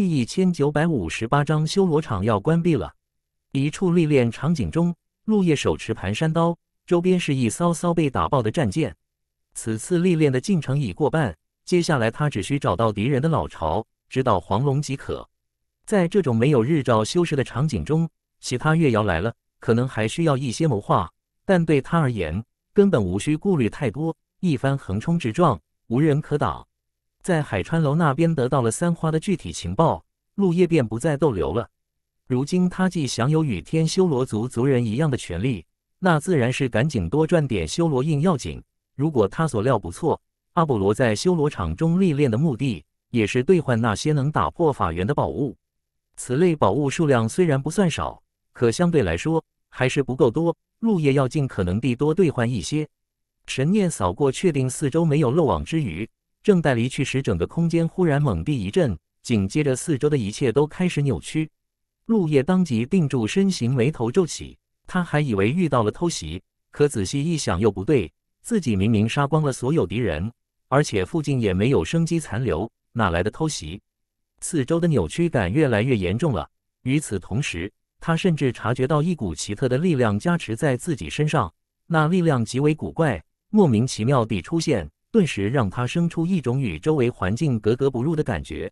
第一千九百五十八章修罗场要关闭了。一处历练场景中，陆叶手持盘山刀，周边是一艘艘被打爆的战舰。此次历练的进程已过半，接下来他只需找到敌人的老巢，直捣黄龙即可。在这种没有日照修饰的场景中，其他月瑶来了，可能还需要一些谋划，但对他而言，根本无需顾虑太多。一番横冲直撞，无人可挡。在海川楼那边得到了三花的具体情报，陆叶便不再逗留了。如今他既享有与天修罗族族人一样的权利，那自然是赶紧多赚点修罗印要紧。如果他所料不错，阿波罗在修罗场中历练的目的也是兑换那些能打破法缘的宝物。此类宝物数量虽然不算少，可相对来说还是不够多。陆叶要尽可能地多兑换一些。神念扫过，确定四周没有漏网之鱼。正待离去时，整个空间忽然猛地一震，紧接着四周的一切都开始扭曲。陆叶当即定住身形，眉头皱起。他还以为遇到了偷袭，可仔细一想又不对，自己明明杀光了所有敌人，而且附近也没有生机残留，哪来的偷袭？四周的扭曲感越来越严重了。与此同时，他甚至察觉到一股奇特的力量加持在自己身上，那力量极为古怪，莫名其妙地出现。顿时让他生出一种与周围环境格格不入的感觉，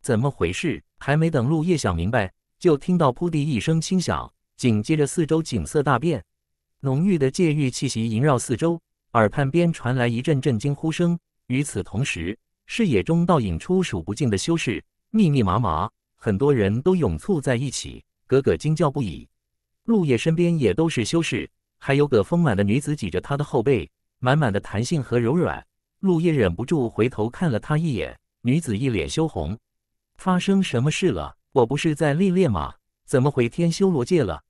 怎么回事？还没等陆叶想明白，就听到扑地一声轻响，紧接着四周景色大变，浓郁的界域气息萦绕四周，耳畔边传来一阵阵惊呼声。与此同时，视野中倒影出数不尽的修士，密密麻麻，很多人都涌簇在一起，个个惊叫不已。陆叶身边也都是修士，还有个丰满的女子挤着他的后背，满满的弹性和柔软。陆叶忍不住回头看了他一眼，女子一脸羞红。发生什么事了？我不是在历练吗？怎么回天修罗界了？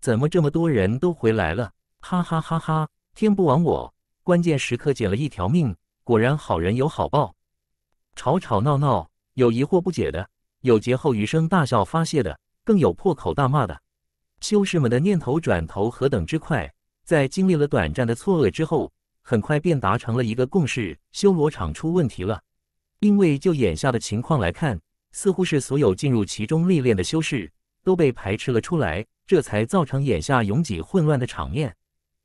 怎么这么多人都回来了？哈哈哈哈！天不亡我，关键时刻捡了一条命，果然好人有好报。吵吵闹闹，有疑惑不解的，有劫后余生大笑发泄的，更有破口大骂的。修士们的念头转头何等之快，在经历了短暂的错愕之后。很快便达成了一个共识：修罗场出问题了，因为就眼下的情况来看，似乎是所有进入其中历练的修士都被排斥了出来，这才造成眼下拥挤混乱的场面。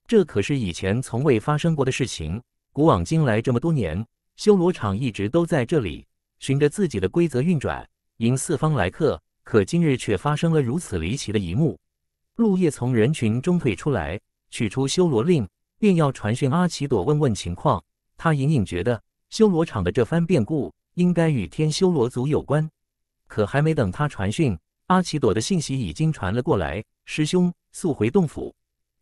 这可是以前从未发生过的事情。古往今来这么多年，修罗场一直都在这里，循着自己的规则运转，迎四方来客。可今日却发生了如此离奇的一幕。陆叶从人群中退出来，取出修罗令。便要传讯阿奇朵问问情况，他隐隐觉得修罗场的这番变故应该与天修罗族有关。可还没等他传讯，阿奇朵的信息已经传了过来：“师兄，速回洞府。”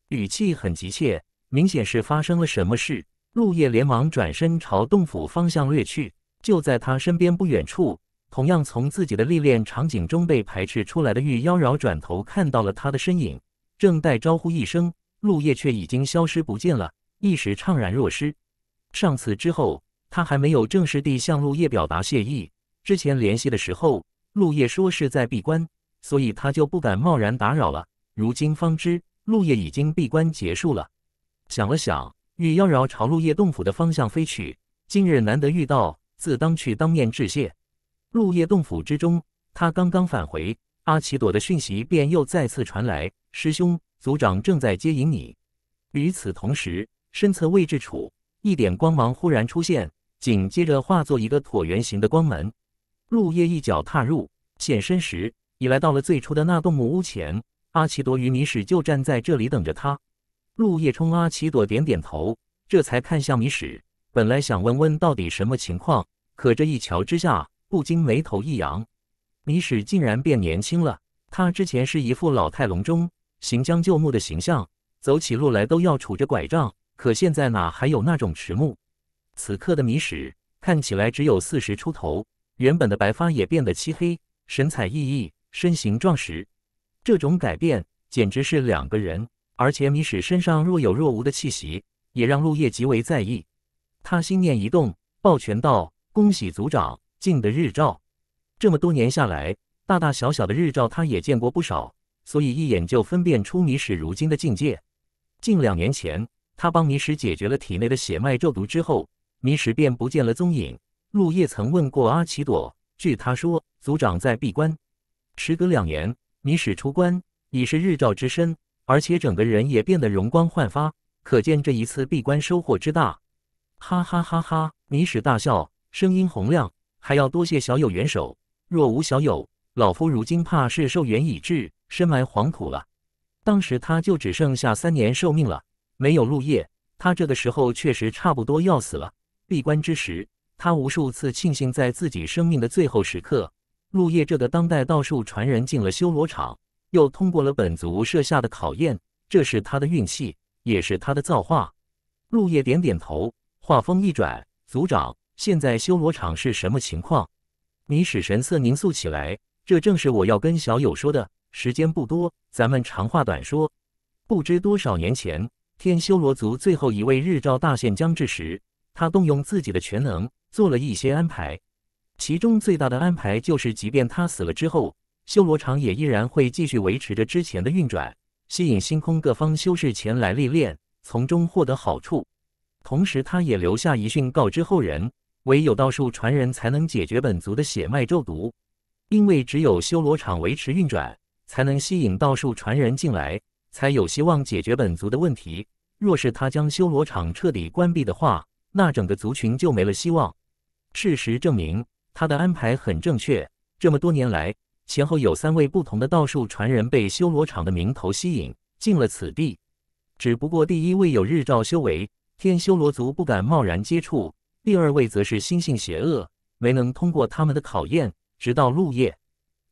语气很急切，明显是发生了什么事。陆夜连忙转身朝洞府方向掠去。就在他身边不远处，同样从自己的历练场景中被排斥出来的玉妖娆转头看到了他的身影，正待招呼一声。陆叶却已经消失不见了，一时怅然若失。上次之后，他还没有正式地向陆叶表达谢意。之前联系的时候，陆叶说是在闭关，所以他就不敢贸然打扰了。如今方知陆叶已经闭关结束了。想了想，欲妖娆朝陆叶洞府的方向飞去。今日难得遇到，自当去当面致谢。陆叶洞府之中，他刚刚返回。阿奇朵的讯息便又再次传来，师兄，族长正在接引你。与此同时，身侧位置处一点光芒忽然出现，紧接着化作一个椭圆形的光门。陆叶一脚踏入，现身时已来到了最初的那栋木屋前。阿奇朵与米史就站在这里等着他。陆叶冲阿奇朵点点头，这才看向米史。本来想问问到底什么情况，可这一瞧之下，不禁眉头一扬。米史竟然变年轻了，他之前是一副老态龙钟、行将就木的形象，走起路来都要杵着拐杖。可现在哪还有那种迟暮？此刻的米史看起来只有四十出头，原本的白发也变得漆黑，神采奕奕，身形壮实。这种改变简直是两个人。而且米史身上若有若无的气息，也让陆叶极为在意。他心念一动，抱拳道：“恭喜组长，敬的日照。”这么多年下来，大大小小的日照他也见过不少，所以一眼就分辨出迷使如今的境界。近两年前，他帮迷使解决了体内的血脉咒毒之后，迷使便不见了踪影。陆叶曾问过阿奇朵，据他说，族长在闭关。时隔两年，迷使出关已是日照之身，而且整个人也变得容光焕发，可见这一次闭关收获之大。哈哈哈哈！迷使大笑，声音洪亮，还要多谢小友援手。若无小友，老夫如今怕是寿元已至，深埋黄土了。当时他就只剩下三年寿命了，没有陆叶，他这个时候确实差不多要死了。闭关之时，他无数次庆幸在自己生命的最后时刻，陆叶这个当代道术传人进了修罗场，又通过了本族设下的考验，这是他的运气，也是他的造化。陆叶点点头，话锋一转：“族长，现在修罗场是什么情况？”米使神色凝肃起来，这正是我要跟小友说的。时间不多，咱们长话短说。不知多少年前，天修罗族最后一位日照大限将至时，他动用自己的全能，做了一些安排。其中最大的安排就是，即便他死了之后，修罗场也依然会继续维持着之前的运转，吸引星空各方修士前来历练，从中获得好处。同时，他也留下遗训，告知后人。唯有道术传人才能解决本族的血脉咒毒，因为只有修罗场维持运转，才能吸引道术传人进来，才有希望解决本族的问题。若是他将修罗场彻底关闭的话，那整个族群就没了希望。事实证明，他的安排很正确。这么多年来，前后有三位不同的道术传人被修罗场的名头吸引，进了此地。只不过第一位有日照修为，天修罗族不敢贸然接触。第二位则是心性邪恶，没能通过他们的考验。直到陆夜。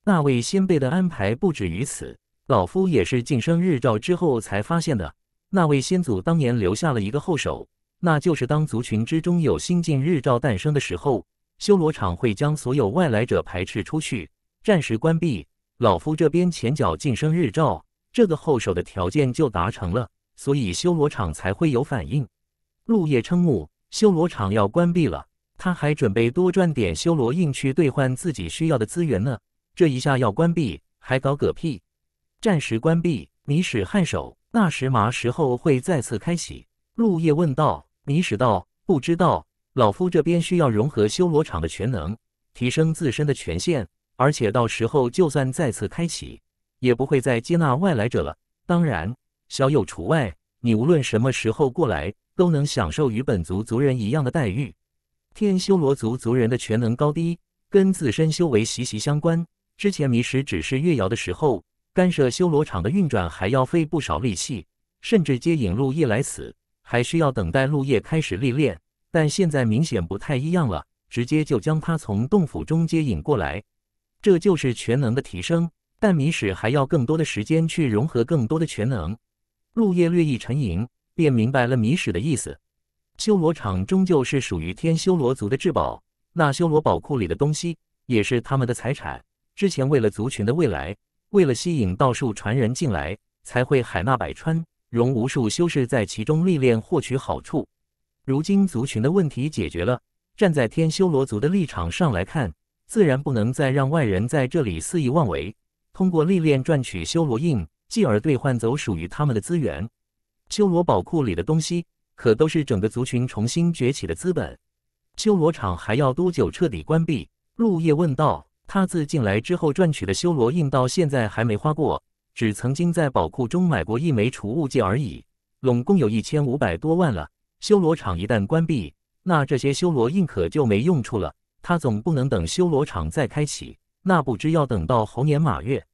那位先辈的安排不止于此。老夫也是晋升日照之后才发现的。那位先祖当年留下了一个后手，那就是当族群之中有新晋日照诞生的时候，修罗场会将所有外来者排斥出去，暂时关闭。老夫这边前脚晋升日照，这个后手的条件就达成了，所以修罗场才会有反应。陆夜瞠目。修罗场要关闭了，他还准备多赚点修罗印去兑换自己需要的资源呢。这一下要关闭，还搞个屁！暂时关闭，米使颔首。那时嘛时候会再次开启？陆叶问道。米使道：“不知道。老夫这边需要融合修罗场的全能，提升自身的权限。而且到时候就算再次开启，也不会再接纳外来者了。当然，小友除外。你无论什么时候过来。”都能享受与本族族人一样的待遇。天修罗族族人的全能高低，跟自身修为息息相关。之前迷使只是月瑶的时候，干涉修罗场的运转还要费不少力气，甚至接引陆叶来此，还需要等待陆叶开始历练。但现在明显不太一样了，直接就将他从洞府中接引过来，这就是全能的提升。但迷使还要更多的时间去融合更多的全能。陆叶略一沉吟。便明白了米使的意思。修罗场终究是属于天修罗族的至宝，那修罗宝库里的东西也是他们的财产。之前为了族群的未来，为了吸引道术传人进来，才会海纳百川，容无数修士在其中历练获取好处。如今族群的问题解决了，站在天修罗族的立场上来看，自然不能再让外人在这里肆意妄为，通过历练赚取修罗印，继而兑换走属于他们的资源。修罗宝库里的东西可都是整个族群重新崛起的资本。修罗场还要多久彻底关闭？陆叶问道。他自进来之后赚取的修罗印到现在还没花过，只曾经在宝库中买过一枚储物戒而已，拢共有一千五百多万了。修罗场一旦关闭，那这些修罗印可就没用处了。他总不能等修罗场再开启，那不知要等到猴年马月。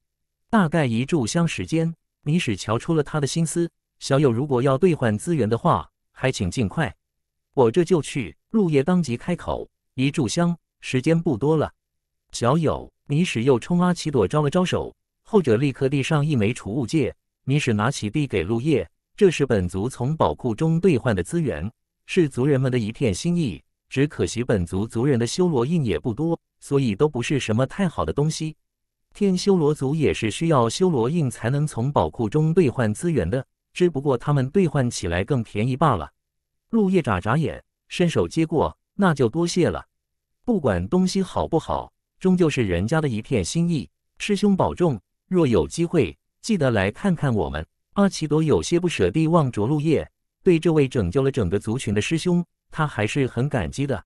大概一炷香时间，米使瞧出了他的心思。小友，如果要兑换资源的话，还请尽快。我这就去。陆叶当即开口：“一炷香，时间不多了。”小友，米使又冲阿奇朵招了招手，后者立刻递上一枚储物戒。米使拿起递给陆叶：“这是本族从宝库中兑换的资源，是族人们的一片心意。只可惜本族族人的修罗印也不多，所以都不是什么太好的东西。天修罗族也是需要修罗印才能从宝库中兑换资源的。”只不过他们兑换起来更便宜罢了。陆叶眨眨眼，伸手接过，那就多谢了。不管东西好不好，终究是人家的一片心意。师兄保重，若有机会，记得来看看我们。阿奇朵有些不舍地望着陆叶，对这位拯救了整个族群的师兄，他还是很感激的。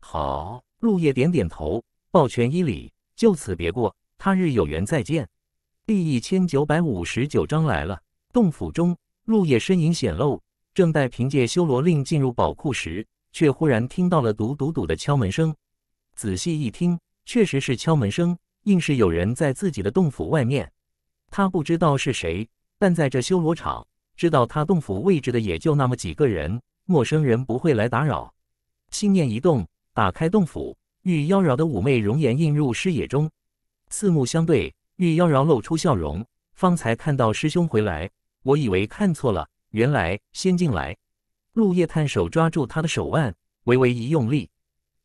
好，陆叶点点头，抱拳一礼，就此别过，他日有缘再见。第一千九百五十九章来了。洞府中，陆夜身影显露，正待凭借修罗令进入宝库时，却忽然听到了笃笃笃的敲门声。仔细一听，确实是敲门声，硬是有人在自己的洞府外面。他不知道是谁，但在这修罗场，知道他洞府位置的也就那么几个人，陌生人不会来打扰。心念一动，打开洞府，玉妖娆的妩媚容颜映入视野中。四目相对，玉妖娆露出笑容，方才看到师兄回来。我以为看错了，原来先进来。陆叶探手抓住他的手腕，微微一用力。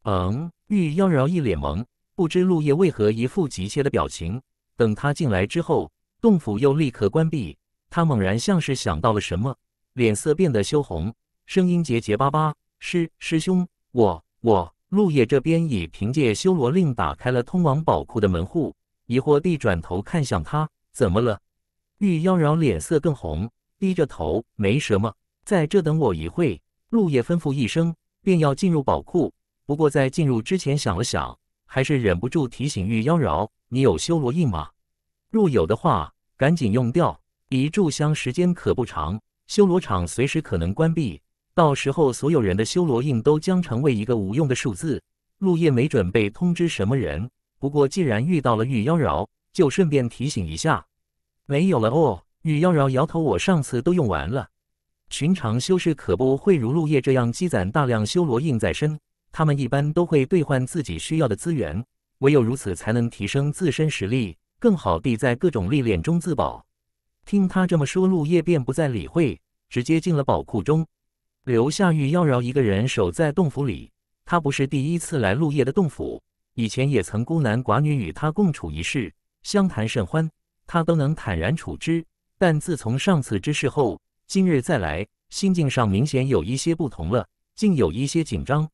嗯，玉妖娆一脸懵，不知陆叶为何一副急切的表情。等他进来之后，洞府又立刻关闭。他猛然像是想到了什么，脸色变得羞红，声音结结巴巴：“师师兄，我我……”陆叶这边已凭借修罗令打开了通往宝库的门户，疑惑地转头看向他：“怎么了？”玉妖娆脸色更红，低着头，没什么，在这等我一会。陆叶吩咐一声，便要进入宝库。不过在进入之前想了想，还是忍不住提醒玉妖娆：“你有修罗印吗？若有的话，赶紧用掉。一炷香时间可不长，修罗场随时可能关闭，到时候所有人的修罗印都将成为一个无用的数字。”陆叶没准备通知什么人，不过既然遇到了玉妖娆，就顺便提醒一下。没有了哦，玉妖娆摇头。我上次都用完了。寻常修士可不会如陆叶这样积攒大量修罗印在身，他们一般都会兑换自己需要的资源，唯有如此才能提升自身实力，更好地在各种历练中自保。听他这么说，陆叶便不再理会，直接进了宝库中，留下玉妖娆一个人守在洞府里。他不是第一次来陆叶的洞府，以前也曾孤男寡女与他共处一室，相谈甚欢。他都能坦然处之，但自从上次之事后，今日再来，心境上明显有一些不同了，竟有一些紧张。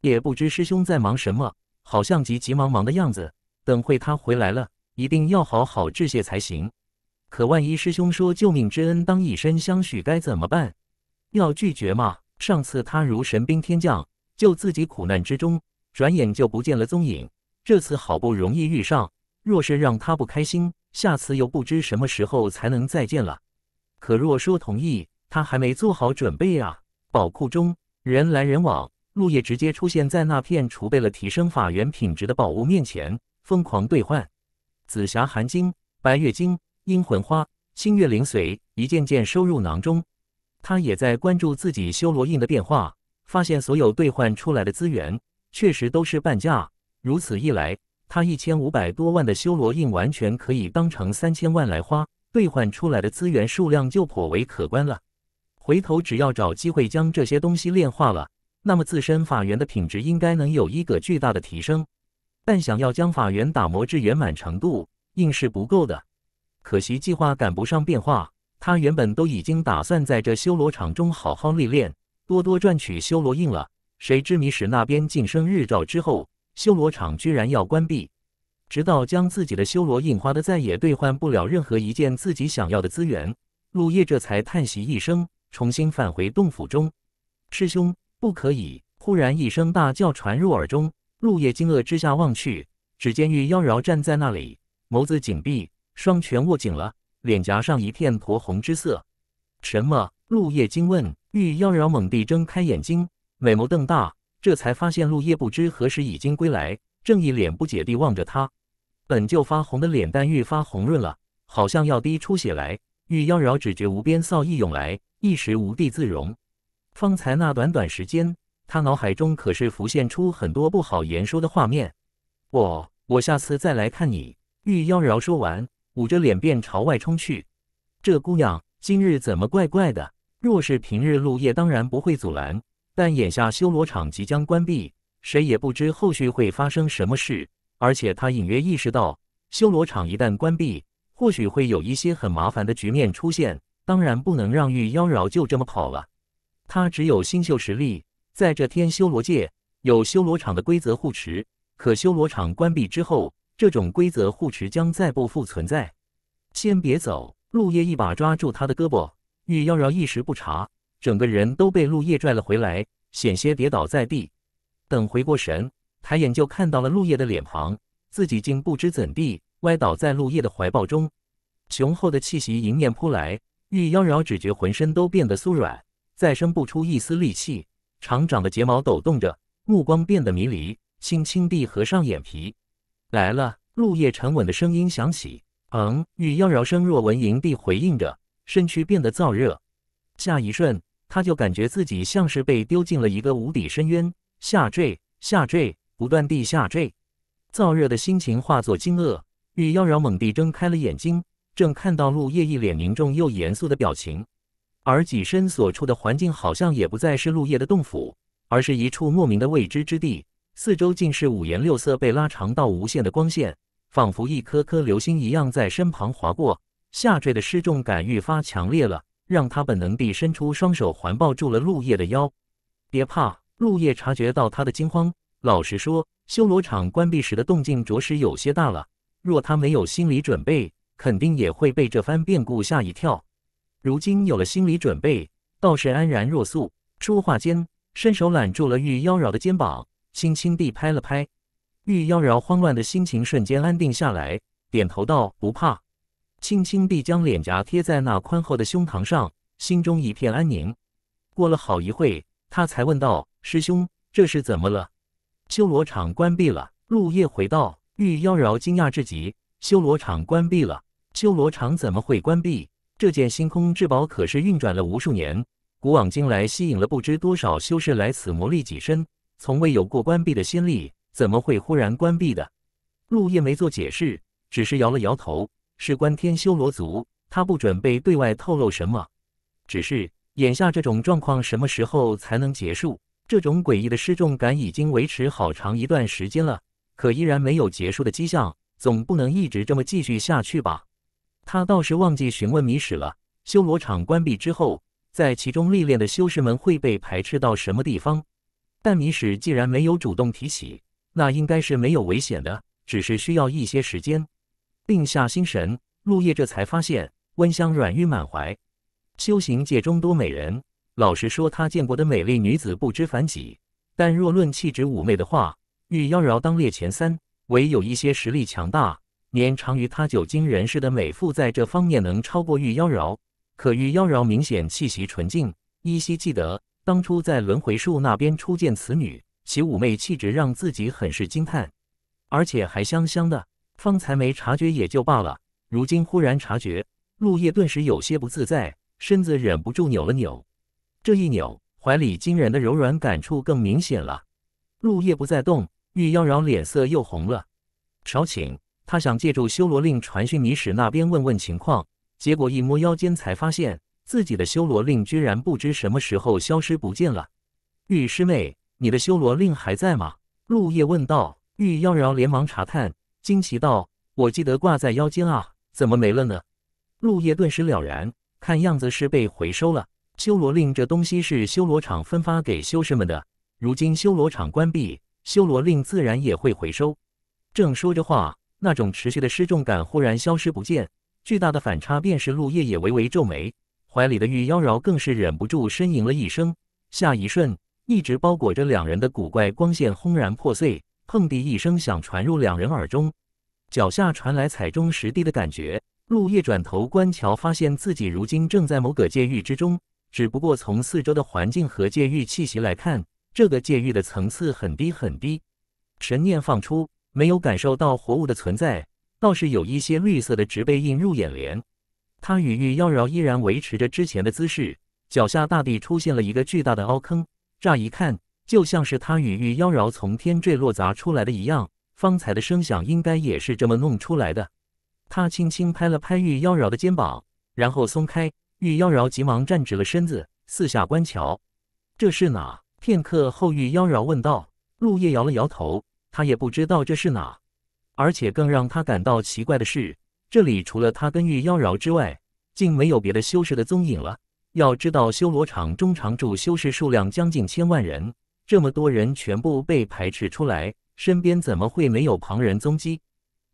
也不知师兄在忙什么，好像急急忙忙的样子。等会他回来了，一定要好好致谢才行。可万一师兄说救命之恩当以身相许，该怎么办？要拒绝吗？上次他如神兵天降，救自己苦难之中，转眼就不见了踪影。这次好不容易遇上，若是让他不开心，下次又不知什么时候才能再见了。可若说同意，他还没做好准备啊！宝库中人来人往，陆叶直接出现在那片储备了提升法源品质的宝物面前，疯狂兑换紫霞寒晶、白月晶、阴魂花、星月灵髓，一件件收入囊中。他也在关注自己修罗印的变化，发现所有兑换出来的资源确实都是半价。如此一来，他一千五百多万的修罗印完全可以当成三千万来花，兑换出来的资源数量就颇为可观了。回头只要找机会将这些东西炼化了，那么自身法源的品质应该能有一个巨大的提升。但想要将法源打磨至圆满程度，硬是不够的。可惜计划赶不上变化，他原本都已经打算在这修罗场中好好历练，多多赚取修罗印了，谁知米使那边晋升日照之后。修罗场居然要关闭，直到将自己的修罗印花的再也兑换不了任何一件自己想要的资源，陆叶这才叹息一声，重新返回洞府中。师兄，不可以！忽然一声大叫传入耳中，陆叶惊愕之下望去，只见玉妖娆站在那里，眸子紧闭，双拳握紧了，脸颊上一片酡红之色。什么？陆叶惊问。玉妖娆猛地睁开眼睛，美眸瞪大。这才发现，陆叶不知何时已经归来。正一脸不解地望着他，本就发红的脸蛋愈发红润了，好像要滴出血来。玉妖娆只觉无边臊意涌来，一时无地自容。方才那短短时间，他脑海中可是浮现出很多不好言说的画面。我，我下次再来看你。玉妖娆说完，捂着脸便朝外冲去。这姑娘今日怎么怪怪的？若是平日，陆叶当然不会阻拦。但眼下修罗场即将关闭，谁也不知后续会发生什么事。而且他隐约意识到，修罗场一旦关闭，或许会有一些很麻烦的局面出现。当然，不能让玉妖娆就这么跑了。他只有新秀实力，在这天修罗界有修罗场的规则护持。可修罗场关闭之后，这种规则护持将再不复存在。先别走，陆叶一把抓住他的胳膊。玉妖娆一时不察。整个人都被陆叶拽了回来，险些跌倒在地。等回过神，抬眼就看到了陆叶的脸庞，自己竟不知怎地歪倒在陆叶的怀抱中。雄厚的气息迎面扑来，玉妖娆只觉浑身都变得酥软，再生不出一丝力气。长长的睫毛抖动着，目光变得迷离，轻轻地合上眼皮。来了，陆叶沉稳的声音响起：“嗯。”玉妖娆声若闻蝇地回应着，身躯变得燥热。下一瞬。他就感觉自己像是被丢进了一个无底深渊，下坠，下坠，不断地下坠。燥热的心情化作惊愕，玉妖娆猛地睁开了眼睛，正看到陆叶一脸凝重又严肃的表情。而己身所处的环境好像也不再是陆叶的洞府，而是一处莫名的未知之地。四周尽是五颜六色、被拉长到无限的光线，仿佛一颗颗流星一样在身旁划过。下坠的失重感愈发强烈了。让他本能地伸出双手，环抱住了陆叶的腰。别怕，陆叶察觉到他的惊慌。老实说，修罗场关闭时的动静着实有些大了。若他没有心理准备，肯定也会被这番变故吓一跳。如今有了心理准备，倒是安然若素。说话间，伸手揽住了玉妖娆的肩膀，轻轻地拍了拍。玉妖娆慌乱的心情瞬间安定下来，点头道：“不怕。”轻轻地将脸颊贴在那宽厚的胸膛上，心中一片安宁。过了好一会，他才问道：“师兄，这是怎么了？”修罗场关闭了。陆夜回道：“玉妖娆惊讶至极，修罗场关闭了。修罗场怎么会关闭？这件星空至宝可是运转了无数年，古往今来吸引了不知多少修士来此磨砺己身，从未有过关闭的先例，怎么会忽然关闭的？”陆夜没做解释，只是摇了摇头。事关天修罗族，他不准备对外透露什么。只是眼下这种状况什么时候才能结束？这种诡异的失重感已经维持好长一段时间了，可依然没有结束的迹象。总不能一直这么继续下去吧？他倒是忘记询问米史了：修罗场关闭之后，在其中历练的修士们会被排斥到什么地方？但米史既然没有主动提起，那应该是没有危险的，只是需要一些时间。定下心神，陆叶这才发现温香软玉满怀。修行界中多美人，老实说，他见过的美丽女子不知凡几。但若论气质妩媚的话，玉妖娆当列前三。唯有一些实力强大、年长于他久经人世的美妇，在这方面能超过玉妖娆。可玉妖娆明显气息纯净，依稀记得当初在轮回树那边初见此女，其妩媚气质让自己很是惊叹，而且还香香的。方才没察觉也就罢了，如今忽然察觉，陆叶顿时有些不自在，身子忍不住扭了扭。这一扭，怀里惊人的柔软感触更明显了。陆叶不再动，玉妖娆脸色又红了。少顷，他想借助修罗令传讯你使那边问问情况，结果一摸腰间，才发现自己的修罗令居然不知什么时候消失不见了。玉师妹，你的修罗令还在吗？陆叶问道。玉妖娆连忙查探。惊奇道：“我记得挂在腰间啊，怎么没了呢？”陆叶顿时了然，看样子是被回收了。修罗令这东西是修罗场分发给修士们的，如今修罗场关闭，修罗令自然也会回收。正说着话，那种持续的失重感忽然消失不见，巨大的反差便是陆叶也微微皱眉，怀里的玉妖娆更是忍不住呻吟了一声。下一瞬，一直包裹着两人的古怪光线轰然破碎。砰地一声响传入两人耳中，脚下传来踩中实地的感觉。陆叶转头观瞧，发现自己如今正在某个界域之中。只不过从四周的环境和界域气息来看，这个界域的层次很低很低。神念放出，没有感受到活物的存在，倒是有一些绿色的植被映入眼帘。他与玉妖娆依然维持着之前的姿势，脚下大地出现了一个巨大的凹坑，乍一看。就像是他与玉妖娆从天坠落砸出来的一样，方才的声响应该也是这么弄出来的。他轻轻拍了拍玉妖娆的肩膀，然后松开。玉妖娆急忙站直了身子，四下观瞧，这是哪？片刻后，玉妖娆问道。陆夜摇了摇头，他也不知道这是哪。而且更让他感到奇怪的是，这里除了他跟玉妖娆之外，竟没有别的修士的踪影了。要知道，修罗场中常驻修士数量将近千万人。这么多人全部被排斥出来，身边怎么会没有旁人踪迹？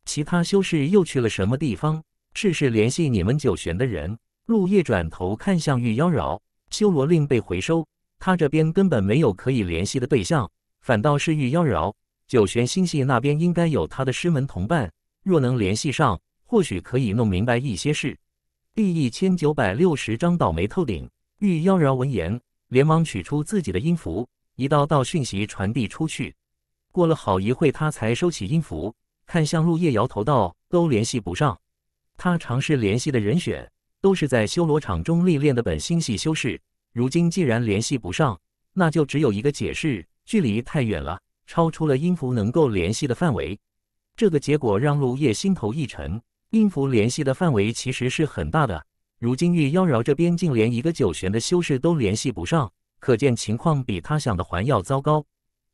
其他修士又去了什么地方？试试联系你们九玄的人。陆夜转头看向玉妖娆，修罗令被回收，他这边根本没有可以联系的对象，反倒是玉妖娆，九玄星系那边应该有他的师门同伴。若能联系上，或许可以弄明白一些事。第一千九百六十章倒霉透顶。玉妖娆闻言，连忙取出自己的音符。一道道讯息传递出去，过了好一会，他才收起音符，看向陆叶，摇头道：“都联系不上。”他尝试联系的人选，都是在修罗场中历练的本星系修士。如今既然联系不上，那就只有一个解释：距离太远了，超出了音符能够联系的范围。这个结果让陆叶心头一沉。音符联系的范围其实是很大的，如今玉妖娆这边竟连一个九玄的修士都联系不上。可见情况比他想的还要糟糕。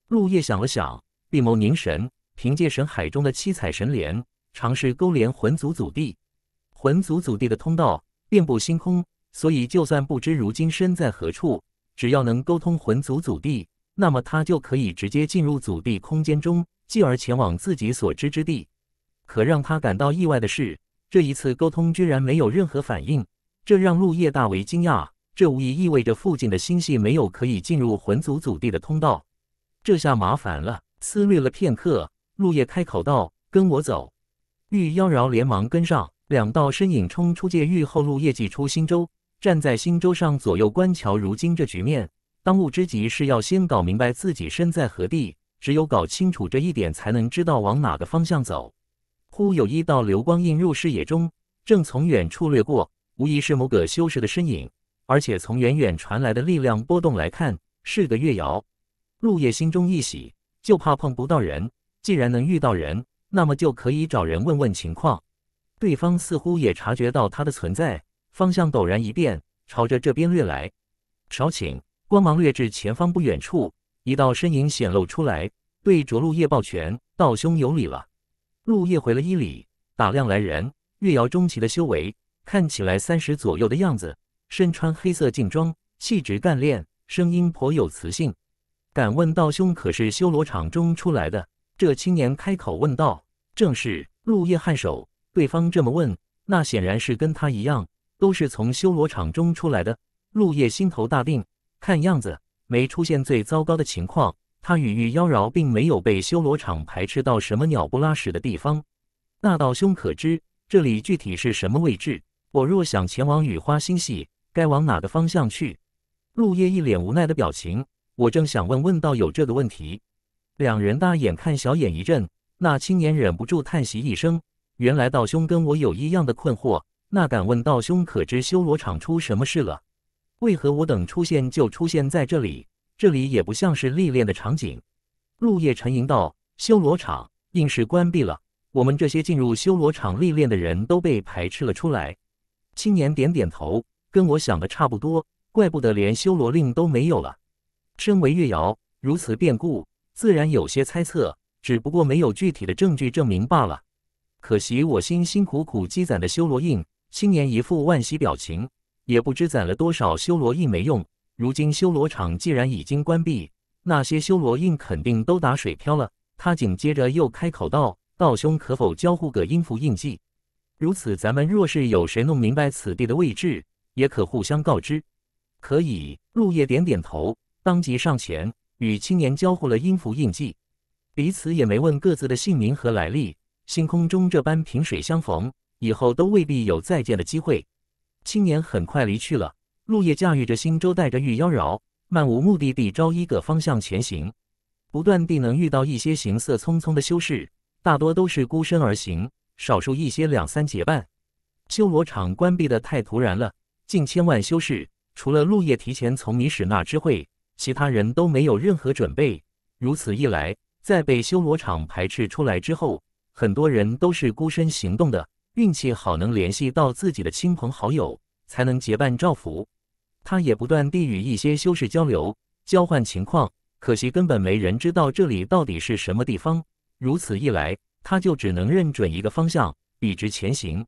陆叶想了想，闭眸凝神，凭借神海中的七彩神莲，尝试勾连魂族祖地。魂族祖地的通道遍布星空，所以就算不知如今身在何处，只要能沟通魂族祖地，那么他就可以直接进入祖地空间中，继而前往自己所知之地。可让他感到意外的是，这一次沟通居然没有任何反应，这让陆夜大为惊讶。这无疑意味着附近的星系没有可以进入魂族祖地的通道，这下麻烦了。思虑了片刻，陆夜开口道：“跟我走。”玉妖娆连忙跟上，两道身影冲出界域后，陆夜挤出星舟，站在星舟上左右观瞧。如今这局面，当务之急是要先搞明白自己身在何地，只有搞清楚这一点，才能知道往哪个方向走。忽有一道流光映入视野中，正从远处掠过，无疑是某个修士的身影。而且从远远传来的力量波动来看，是个月瑶。陆叶心中一喜，就怕碰不到人，既然能遇到人，那么就可以找人问问情况。对方似乎也察觉到他的存在，方向陡然一变，朝着这边掠来。少顷，光芒掠至前方不远处，一道身影显露出来，对着陆叶抱拳道：“兄有礼了。”陆叶回了一礼，打量来人，月瑶中期的修为，看起来三十左右的样子。身穿黑色劲装，气质干练，声音颇有磁性。敢问道兄，可是修罗场中出来的？这青年开口问道。正是。陆叶颔首。对方这么问，那显然是跟他一样，都是从修罗场中出来的。陆叶心头大定。看样子，没出现最糟糕的情况。他与玉妖娆并没有被修罗场排斥到什么鸟不拉屎的地方。那道兄可知这里具体是什么位置？我若想前往雨花星系。该往哪个方向去？陆叶一脸无奈的表情。我正想问，问道有这个问题。两人大眼看小眼一震，那青年忍不住叹息一声：“原来道兄跟我有一样的困惑。”那敢问道兄可知修罗场出什么事了？为何我等出现就出现在这里？这里也不像是历练的场景。陆叶沉吟道：“修罗场硬是关闭了，我们这些进入修罗场历练的人都被排斥了出来。”青年点点头。跟我想的差不多，怪不得连修罗令都没有了。身为月瑶，如此变故，自然有些猜测，只不过没有具体的证据证明罢了。可惜我辛辛苦苦积攒的修罗印，青年一副万喜表情，也不知攒了多少修罗印没用。如今修罗场既然已经关闭，那些修罗印肯定都打水漂了。他紧接着又开口道：“道兄可否交互个音符印记？如此，咱们若是有谁弄明白此地的位置。”也可互相告知。可以，入夜点点头，当即上前与青年交互了音符印记，彼此也没问各自的姓名和来历。星空中这般萍水相逢，以后都未必有再见的机会。青年很快离去了，入夜驾驭着星舟，带着玉妖娆，漫无目的地朝一个方向前行，不断地能遇到一些行色匆匆的修士，大多都是孤身而行，少数一些两三结伴。修罗场关闭的太突然了。近千万修士，除了陆叶提前从米史那知会，其他人都没有任何准备。如此一来，在被修罗场排斥出来之后，很多人都是孤身行动的，运气好能联系到自己的亲朋好友，才能结伴照拂。他也不断地与一些修士交流，交换情况，可惜根本没人知道这里到底是什么地方。如此一来，他就只能认准一个方向，笔直前行。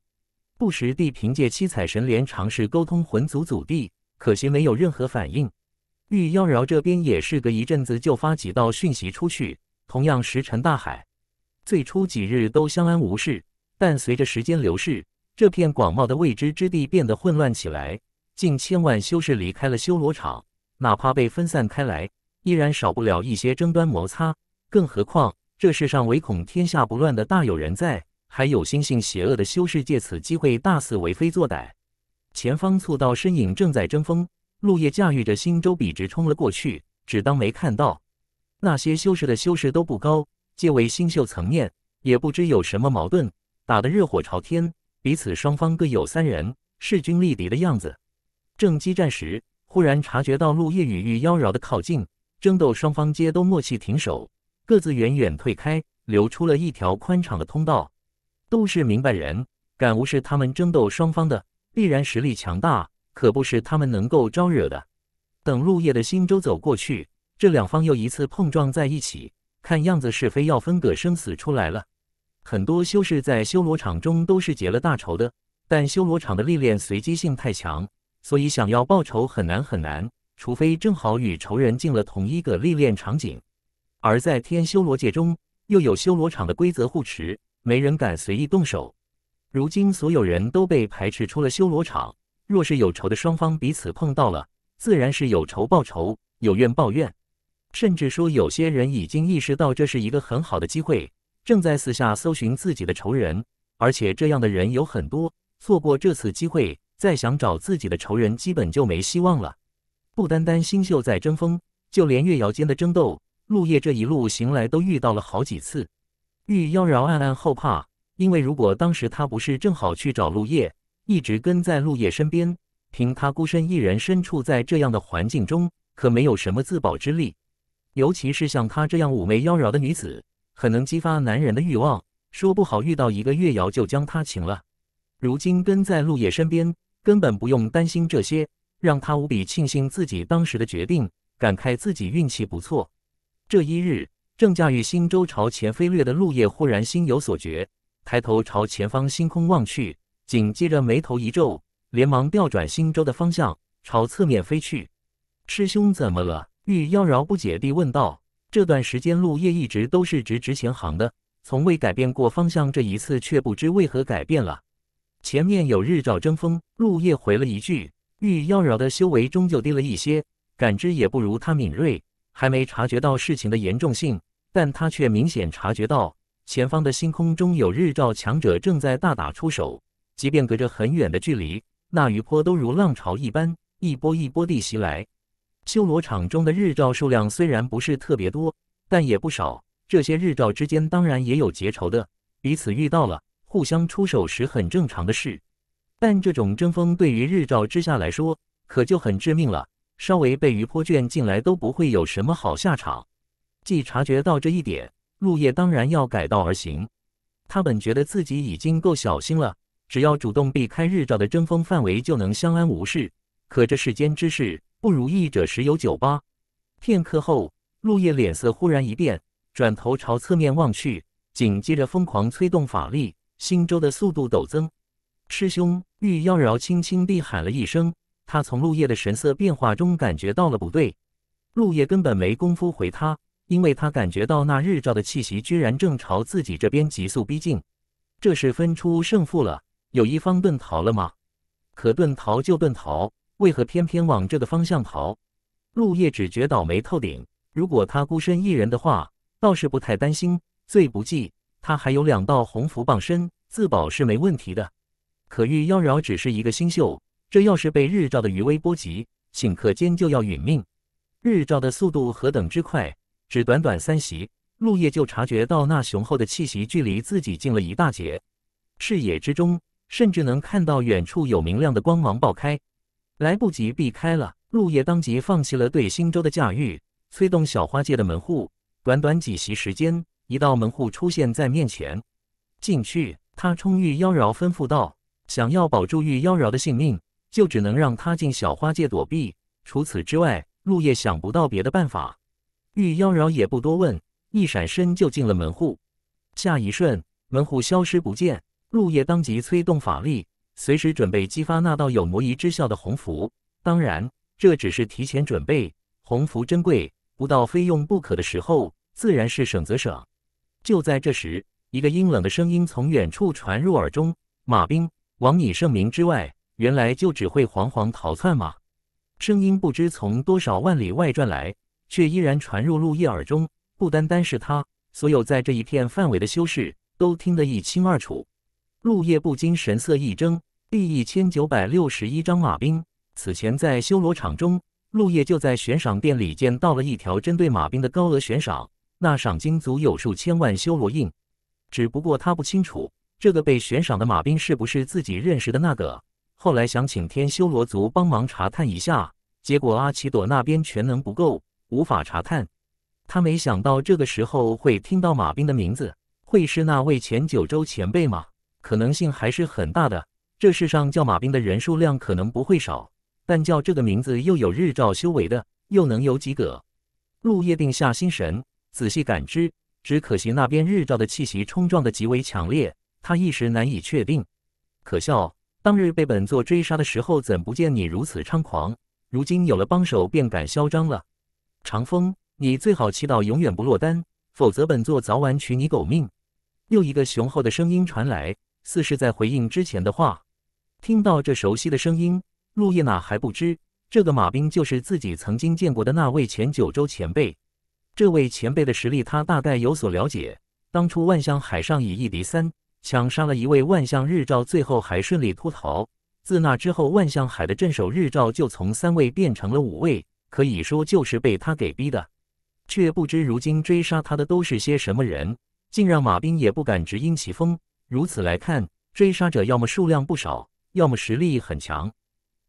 不时地凭借七彩神莲尝试沟通魂族祖地，可惜没有任何反应。玉妖娆这边也是隔一阵子就发几道讯息出去，同样石沉大海。最初几日都相安无事，但随着时间流逝，这片广袤的未知之地变得混乱起来。近千万修士离开了修罗场，哪怕被分散开来，依然少不了一些争端摩擦。更何况，这世上唯恐天下不乱的大有人在。还有心性邪恶的修士借此机会大肆为非作歹。前方促道身影正在争锋，陆叶驾驭着星舟笔直冲了过去，只当没看到。那些修士的修士都不高，皆为星宿层面，也不知有什么矛盾，打得热火朝天，彼此双方各有三人，势均力敌的样子。正激战时，忽然察觉到陆叶与妖娆的靠近，争斗双方皆都默契停手，各自远远退开，留出了一条宽敞的通道。都是明白人，敢无视他们争斗双方的，必然实力强大，可不是他们能够招惹的。等陆叶的新舟走过去，这两方又一次碰撞在一起，看样子是非要分个生死出来了。很多修士在修罗场中都是结了大仇的，但修罗场的历练随机性太强，所以想要报仇很难很难，除非正好与仇人进了同一个历练场景。而在天修罗界中，又有修罗场的规则护持。没人敢随意动手。如今所有人都被排斥出了修罗场。若是有仇的双方彼此碰到了，自然是有仇报仇，有怨报怨。甚至说，有些人已经意识到这是一个很好的机会，正在四下搜寻自己的仇人。而且这样的人有很多，错过这次机会，再想找自己的仇人，基本就没希望了。不单单星秀在争锋，就连月瑶间的争斗，陆叶这一路行来都遇到了好几次。玉妖娆暗暗后怕，因为如果当时她不是正好去找陆叶，一直跟在陆叶身边，凭她孤身一人身处在这样的环境中，可没有什么自保之力。尤其是像她这样妩媚妖娆的女子，很能激发男人的欲望，说不好遇到一个月瑶就将她擒了。如今跟在陆叶身边，根本不用担心这些，让他无比庆幸自己当时的决定，感慨自己运气不错。这一日。正驾驭星舟朝前飞掠的陆叶忽然心有所觉，抬头朝前方星空望去，紧接着眉头一皱，连忙调转星舟的方向朝侧面飞去。师兄怎么了？玉妖娆不解地问道。这段时间陆叶一直都是直直前行的，从未改变过方向，这一次却不知为何改变了。前面有日照争锋，陆叶回了一句。玉妖娆的修为终究低了一些，感知也不如他敏锐，还没察觉到事情的严重性。但他却明显察觉到，前方的星空中有日照强者正在大打出手。即便隔着很远的距离，那余波都如浪潮一般，一波一波地袭来。修罗场中的日照数量虽然不是特别多，但也不少。这些日照之间当然也有结仇的，彼此遇到了，互相出手时很正常的事。但这种争锋对于日照之下来说，可就很致命了。稍微被余波卷进来，都不会有什么好下场。既察觉到这一点，陆叶当然要改道而行。他本觉得自己已经够小心了，只要主动避开日照的争锋范围，就能相安无事。可这世间之事，不如意者十有九八。片刻后，陆叶脸色忽然一变，转头朝侧面望去，紧接着疯狂催动法力，心舟的速度陡增。师兄玉妖娆轻轻地喊了一声，他从陆叶的神色变化中感觉到了不对。陆叶根本没工夫回他。因为他感觉到那日照的气息居然正朝自己这边急速逼近，这是分出胜负了？有一方遁逃了吗？可遁逃就遁逃，为何偏偏往这个方向逃？陆叶只觉倒霉透顶。如果他孤身一人的话，倒是不太担心。最不济，他还有两道红符傍身，自保是没问题的。可玉妖娆只是一个新秀，这要是被日照的余威波及，顷刻间就要殒命。日照的速度何等之快！只短短三席，陆叶就察觉到那雄厚的气息距离自己近了一大截，视野之中甚至能看到远处有明亮的光芒爆开，来不及避开了，陆叶当即放弃了对星舟的驾驭，催动小花界的门户。短短几席时间，一道门户出现在面前，进去。他冲玉妖娆吩咐道：“想要保住玉妖娆的性命，就只能让他进小花界躲避，除此之外，陆叶想不到别的办法。”玉妖娆也不多问，一闪身就进了门户。下一瞬，门户消失不见。陆夜当即催动法力，随时准备激发那道有魔仪之效的红符。当然，这只是提前准备。红符珍贵，不到非用不可的时候，自然是省则省。就在这时，一个阴冷的声音从远处传入耳中：“马兵，往你盛名之外，原来就只会惶惶逃窜吗？”声音不知从多少万里外传来。却依然传入陆叶耳中，不单单是他，所有在这一片范围的修士都听得一清二楚。陆叶不禁神色一怔。第一千九百六十一章马兵。此前在修罗场中，陆叶就在悬赏店里见到了一条针对马兵的高额悬赏，那赏金足有数千万修罗印。只不过他不清楚这个被悬赏的马兵是不是自己认识的那个。后来想请天修罗族帮忙查探一下，结果阿奇朵那边全能不够。无法查看，他没想到这个时候会听到马兵的名字，会是那位前九州前辈吗？可能性还是很大的。这世上叫马兵的人数量可能不会少，但叫这个名字又有日照修为的，又能有几个？陆夜定下心神，仔细感知，只可惜那边日照的气息冲撞的极为强烈，他一时难以确定。可笑，当日被本座追杀的时候，怎不见你如此猖狂？如今有了帮手，便敢嚣张了。长风，你最好祈祷永远不落单，否则本座早晚取你狗命。又一个雄厚的声音传来，似是在回应之前的话。听到这熟悉的声音，陆叶娜还不知，这个马兵就是自己曾经见过的那位前九州前辈。这位前辈的实力，他大概有所了解。当初万象海上以一敌三，抢杀了一位万象日照，最后还顺利脱逃。自那之后，万象海的镇守日照就从三位变成了五位。可以说就是被他给逼的，却不知如今追杀他的都是些什么人，竟让马斌也不敢直因其锋。如此来看，追杀者要么数量不少，要么实力很强。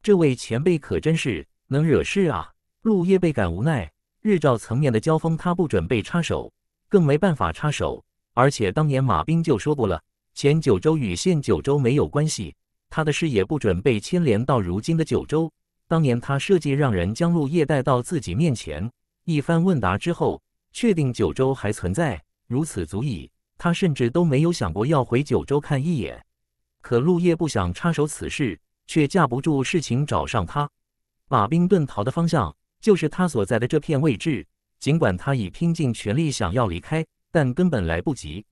这位前辈可真是能惹事啊！陆叶倍感无奈，日照层面的交锋他不准备插手，更没办法插手。而且当年马斌就说过了，前九州与现九州没有关系，他的事也不准备牵连到如今的九州。当年他设计让人将陆叶带到自己面前，一番问答之后，确定九州还存在，如此足矣。他甚至都没有想过要回九州看一眼。可陆叶不想插手此事，却架不住事情找上他。马兵遁逃的方向就是他所在的这片位置，尽管他已拼尽全力想要离开，但根本来不及。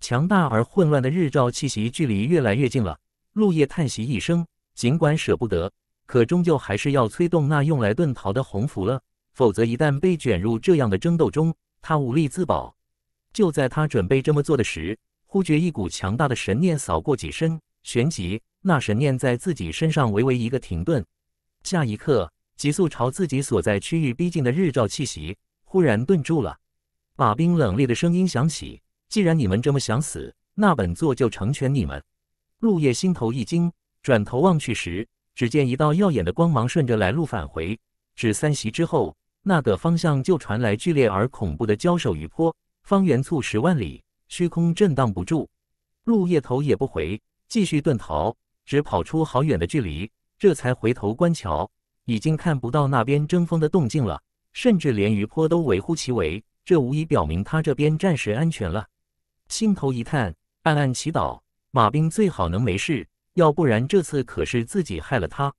强大而混乱的日照气息距离越来越近了，陆叶叹息一声，尽管舍不得。可终究还是要催动那用来遁逃的洪符了，否则一旦被卷入这样的争斗中，他无力自保。就在他准备这么做的时，忽觉一股强大的神念扫过几身，旋即那神念在自己身上微微一个停顿。下一刻，急速朝自己所在区域逼近的日照气息忽然顿住了。马兵冷冽的声音响起：“既然你们这么想死，那本座就成全你们。”陆叶心头一惊，转头望去时。只见一道耀眼的光芒顺着来路返回，至三席之后，那个方向就传来剧烈而恐怖的交手余波，方圆数十万里虚空震荡不住。陆叶头也不回，继续遁逃，只跑出好远的距离，这才回头观瞧，已经看不到那边争锋的动静了，甚至连余波都微乎其微，这无疑表明他这边暂时安全了。心头一叹，暗暗祈祷马兵最好能没事。要不然这次可是自己害了他。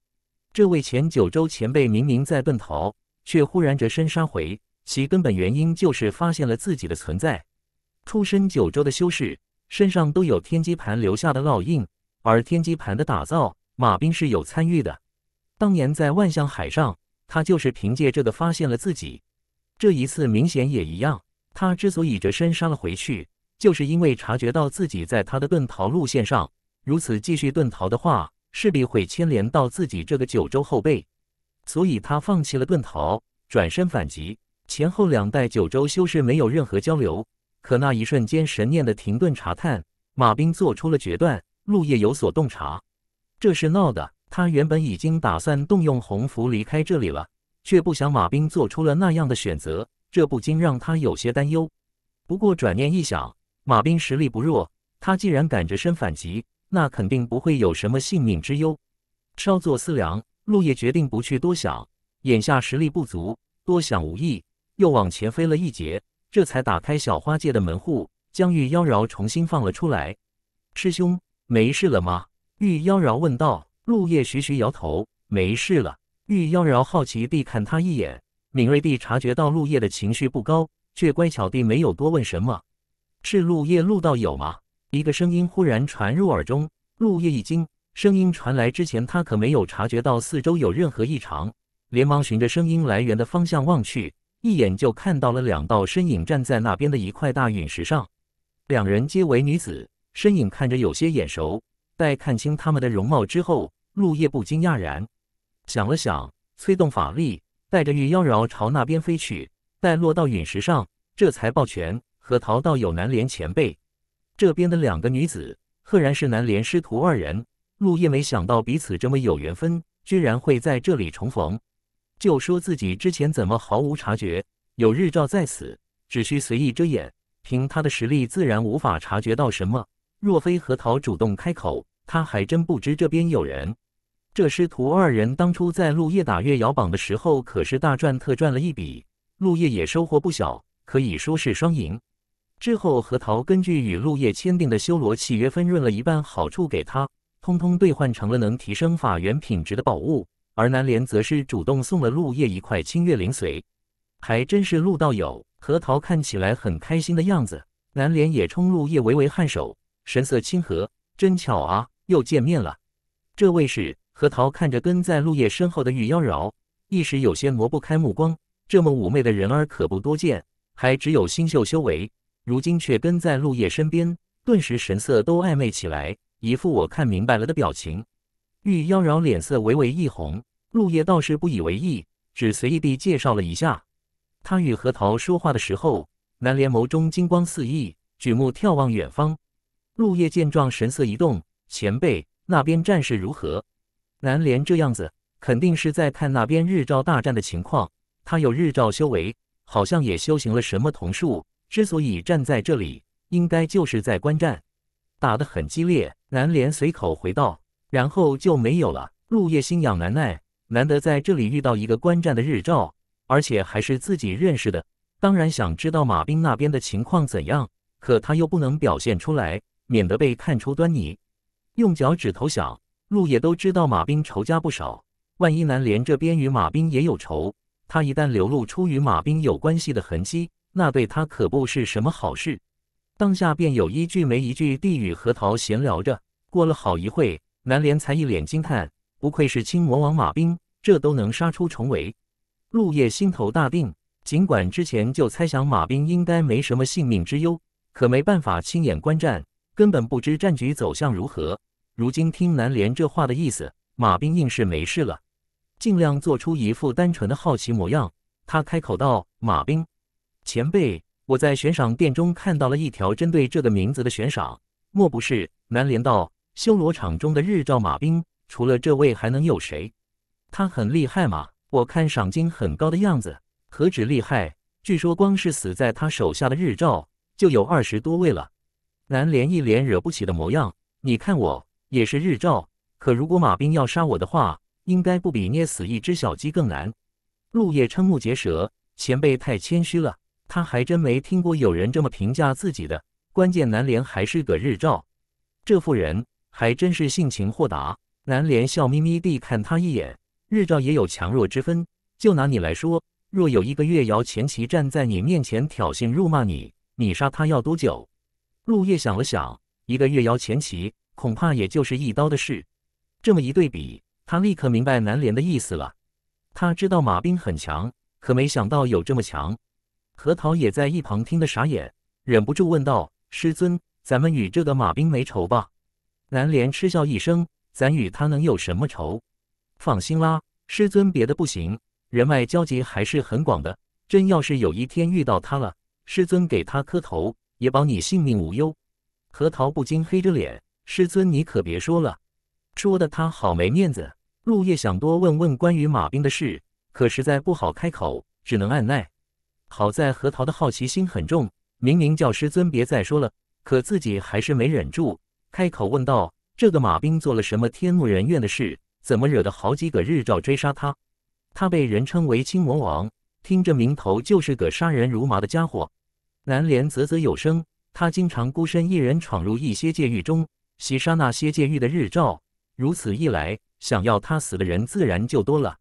这位前九州前辈明明在遁逃，却忽然折身杀回，其根本原因就是发现了自己的存在。出身九州的修士身上都有天机盘留下的烙印，而天机盘的打造，马斌是有参与的。当年在万象海上，他就是凭借这个发现了自己。这一次明显也一样，他之所以折身杀了回去，就是因为察觉到自己在他的遁逃路线上。如此继续遁逃的话，势必会牵连到自己这个九州后辈，所以他放弃了遁逃，转身反击。前后两代九州修士没有任何交流，可那一瞬间神念的停顿查探，马兵做出了决断。陆夜有所洞察，这是闹的。他原本已经打算动用洪福离开这里了，却不想马兵做出了那样的选择，这不禁让他有些担忧。不过转念一想，马兵实力不弱，他既然赶着身反击。那肯定不会有什么性命之忧。稍作思量，陆叶决定不去多想。眼下实力不足，多想无益。又往前飞了一截，这才打开小花界的门户，将玉妖娆重新放了出来。师兄，没事了吗？玉妖娆问道。陆叶徐徐摇头：“没事了。”玉妖娆好奇地看他一眼，敏锐地察觉到陆叶的情绪不高，却乖巧地没有多问什么。“是陆叶陆道友吗？”一个声音忽然传入耳中，陆叶一惊。声音传来之前，他可没有察觉到四周有任何异常，连忙循着声音来源的方向望去，一眼就看到了两道身影站在那边的一块大陨石上。两人皆为女子，身影看着有些眼熟。待看清他们的容貌之后，陆叶不禁讶然，想了想，催动法力，带着玉妖娆朝那边飞去。待落到陨石上，这才抱拳和陶道友、南莲前辈。这边的两个女子赫然是南联师徒二人，陆叶没想到彼此这么有缘分，居然会在这里重逢，就说自己之前怎么毫无察觉，有日照在此，只需随意遮掩，凭他的实力自然无法察觉到什么。若非何桃主动开口，他还真不知这边有人。这师徒二人当初在陆叶打月窑榜的时候，可是大赚特赚了一笔，陆叶也收获不小，可以说是双赢。之后，核桃根据与陆叶签订的修罗契约，分润了一半好处给他，通通兑换成了能提升法源品质的宝物。而南莲则是主动送了陆叶一块清月灵髓，还真是陆道友。核桃看起来很开心的样子，南莲也冲陆叶微微颔首，神色亲和。真巧啊，又见面了。这位是核桃，看着跟在陆叶身后的玉妖娆，一时有些挪不开目光。这么妩媚的人儿可不多见，还只有星宿修为。如今却跟在陆叶身边，顿时神色都暧昧起来，一副我看明白了的表情。玉妖娆脸色微微一红，陆叶倒是不以为意，只随意地介绍了一下。他与何桃说话的时候，南莲眸中金光四溢，举目眺望远方。陆叶见状，神色一动：“前辈，那边战事如何？”南莲这样子，肯定是在看那边日照大战的情况。他有日照修为，好像也修行了什么瞳术。之所以站在这里，应该就是在观战，打得很激烈。南联随口回道，然后就没有了。陆叶心痒难耐，难得在这里遇到一个观战的日照，而且还是自己认识的，当然想知道马兵那边的情况怎样。可他又不能表现出来，免得被看出端倪。用脚趾头想，陆叶都知道马兵仇家不少，万一南联这边与马兵也有仇，他一旦流露出与马兵有关系的痕迹，那对他可不是什么好事。当下便有一句没一句地与何桃闲聊着。过了好一会，南莲才一脸惊叹：“不愧是青魔王马兵，这都能杀出重围。”陆夜心头大定，尽管之前就猜想马兵应该没什么性命之忧，可没办法亲眼观战，根本不知战局走向如何。如今听南莲这话的意思，马兵硬是没事了。尽量做出一副单纯的好奇模样，他开口道：“马兵。”前辈，我在悬赏殿中看到了一条针对这个名字的悬赏，莫不是南连道修罗场中的日照马兵？除了这位还能有谁？他很厉害吗？我看赏金很高的样子，何止厉害？据说光是死在他手下的日照就有二十多位了。南连一脸惹不起的模样，你看我也是日照，可如果马兵要杀我的话，应该不比捏死一只小鸡更难。陆叶瞠目结舌，前辈太谦虚了。他还真没听过有人这么评价自己的。关键南莲还是个日照，这妇人还真是性情豁达。南莲笑眯眯地看他一眼，日照也有强弱之分。就拿你来说，若有一个月瑶前旗站在你面前挑衅辱骂你，你杀他要多久？陆叶想了想，一个月瑶前旗恐怕也就是一刀的事。这么一对比，他立刻明白南莲的意思了。他知道马兵很强，可没想到有这么强。何桃也在一旁听得傻眼，忍不住问道：“师尊，咱们与这个马兵没仇吧？”南莲嗤笑一声：“咱与他能有什么仇？放心啦，师尊，别的不行，人脉交集还是很广的。真要是有一天遇到他了，师尊给他磕头，也保你性命无忧。”何桃不禁黑着脸：“师尊，你可别说了，说的他好没面子。”陆叶想多问问关于马兵的事，可实在不好开口，只能按耐。好在何桃的好奇心很重，明明叫师尊别再说了，可自己还是没忍住，开口问道：“这个马兵做了什么天怒人怨的事？怎么惹得好几个日照追杀他？他被人称为青魔王，听着名头就是个杀人如麻的家伙。”南莲啧啧有声：“他经常孤身一人闯入一些界域中，袭杀那些界域的日照，如此一来，想要他死的人自然就多了。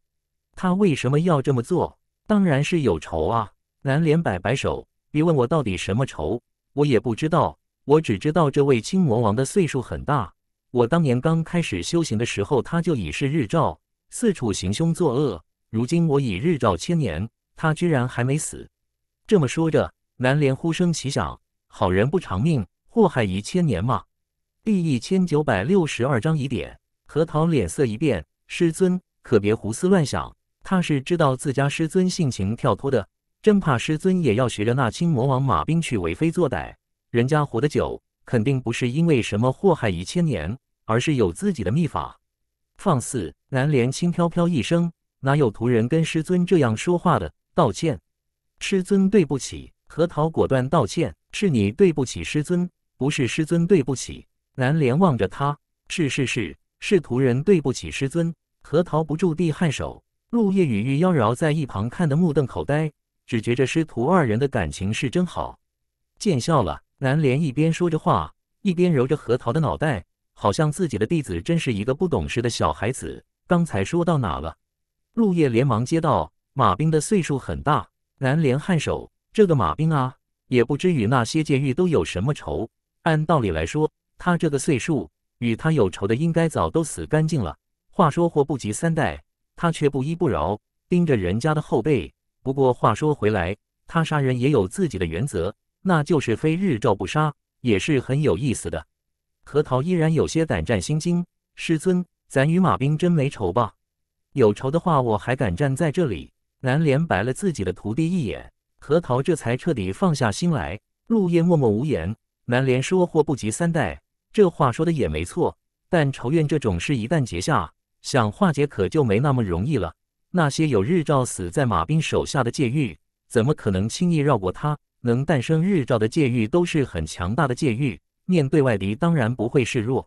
他为什么要这么做？当然是有仇啊！”南莲摆摆手，别问我到底什么仇，我也不知道。我只知道这位青魔王的岁数很大。我当年刚开始修行的时候，他就已是日照，四处行凶作恶。如今我已日照千年，他居然还没死。这么说着，南莲呼声奇响，好人不长命，祸害一千年嘛。第一千九百六十二章疑点。何桃脸色一变，师尊可别胡思乱想。他是知道自家师尊性情跳脱的。真怕师尊也要学着那青魔王马兵去为非作歹，人家活得久，肯定不是因为什么祸害一千年，而是有自己的秘法。放肆！南莲轻飘飘一声：“哪有徒人跟师尊这样说话的？”道歉，师尊对不起。何桃果断道歉：“是你对不起师尊，不是师尊对不起。”南莲望着他：“是是是，是徒人对不起师尊。”何桃不住地颔首。陆夜雨玉妖娆在一旁看得目瞪口呆。只觉着师徒二人的感情是真好，见笑了。南莲一边说着话，一边揉着何桃的脑袋，好像自己的弟子真是一个不懂事的小孩子。刚才说到哪了？陆叶连忙接道：“马兵的岁数很大。”南莲颔首：“这个马兵啊，也不知与那些监狱都有什么仇。按道理来说，他这个岁数，与他有仇的应该早都死干净了。话说祸不及三代，他却不依不饶，盯着人家的后背。”不过话说回来，他杀人也有自己的原则，那就是非日照不杀，也是很有意思的。核桃依然有些胆战心惊。师尊，咱与马兵真没仇吧？有仇的话，我还敢站在这里？南莲白了自己的徒弟一眼，核桃这才彻底放下心来。陆叶默默无言。南莲说：“祸不及三代。”这话说的也没错，但仇怨这种事一旦结下，想化解可就没那么容易了。那些有日照死在马兵手下的界域，怎么可能轻易绕过他？能诞生日照的界域都是很强大的界域，面对外敌当然不会示弱。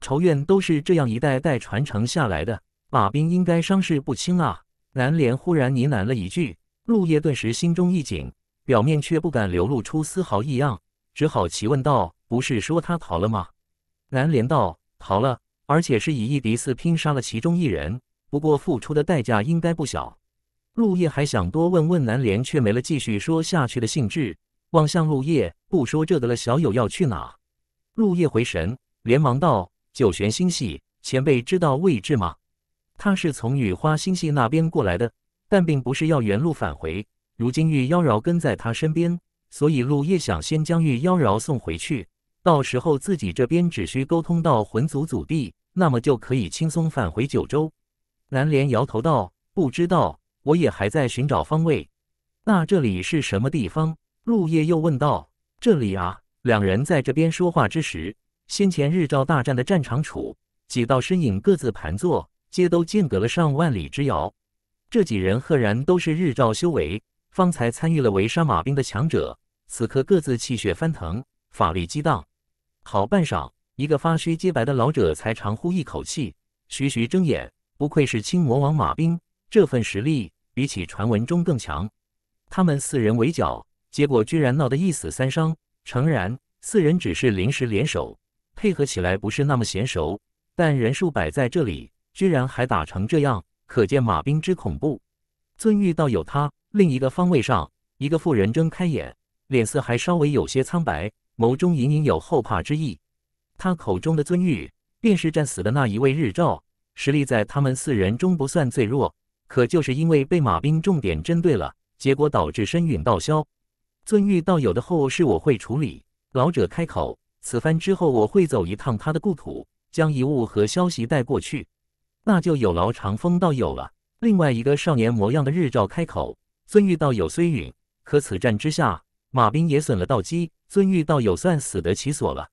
仇怨都是这样一代代传承下来的。马兵应该伤势不轻啊！南联忽然呢喃了一句，陆叶顿时心中一紧，表面却不敢流露出丝毫异样，只好奇问道：“不是说他逃了吗？”南联道：“逃了，而且是以一敌四，拼杀了其中一人。”不过付出的代价应该不小。陆叶还想多问问南莲，却没了继续说下去的兴致，望向陆叶，不说这个了，小友要去哪？陆叶回神，连忙道：“九玄星系，前辈知道位置吗？”他是从雨花星系那边过来的，但并不是要原路返回。如今玉妖娆跟在他身边，所以陆叶想先将玉妖娆送回去，到时候自己这边只需沟通到魂族祖地，那么就可以轻松返回九州。南莲摇头道：“不知道，我也还在寻找方位。”那这里是什么地方？陆叶又问道：“这里啊。”两人在这边说话之时，先前日照大战的战场处，几道身影各自盘坐，皆都间隔了上万里之遥。这几人赫然都是日照修为，方才参与了围杀马兵的强者，此刻各自气血翻腾，法力激荡。好半晌，一个发须皆白的老者才长呼一口气，徐徐睁眼。不愧是青魔王马兵，这份实力比起传闻中更强。他们四人围剿，结果居然闹得一死三伤。诚然，四人只是临时联手，配合起来不是那么娴熟，但人数摆在这里，居然还打成这样，可见马兵之恐怖。尊玉倒有他另一个方位上，一个妇人睁开眼，脸色还稍微有些苍白，眸中隐隐有后怕之意。他口中的尊玉，便是战死的那一位日照。实力在他们四人中不算最弱，可就是因为被马兵重点针对了，结果导致身陨道消。尊玉道友的后事我会处理。老者开口：“此番之后，我会走一趟他的故土，将遗物和消息带过去。”那就有劳长风道友了。另外一个少年模样的日照开口：“尊玉道友虽陨，可此战之下，马兵也损了道基。尊玉道友算死得其所了。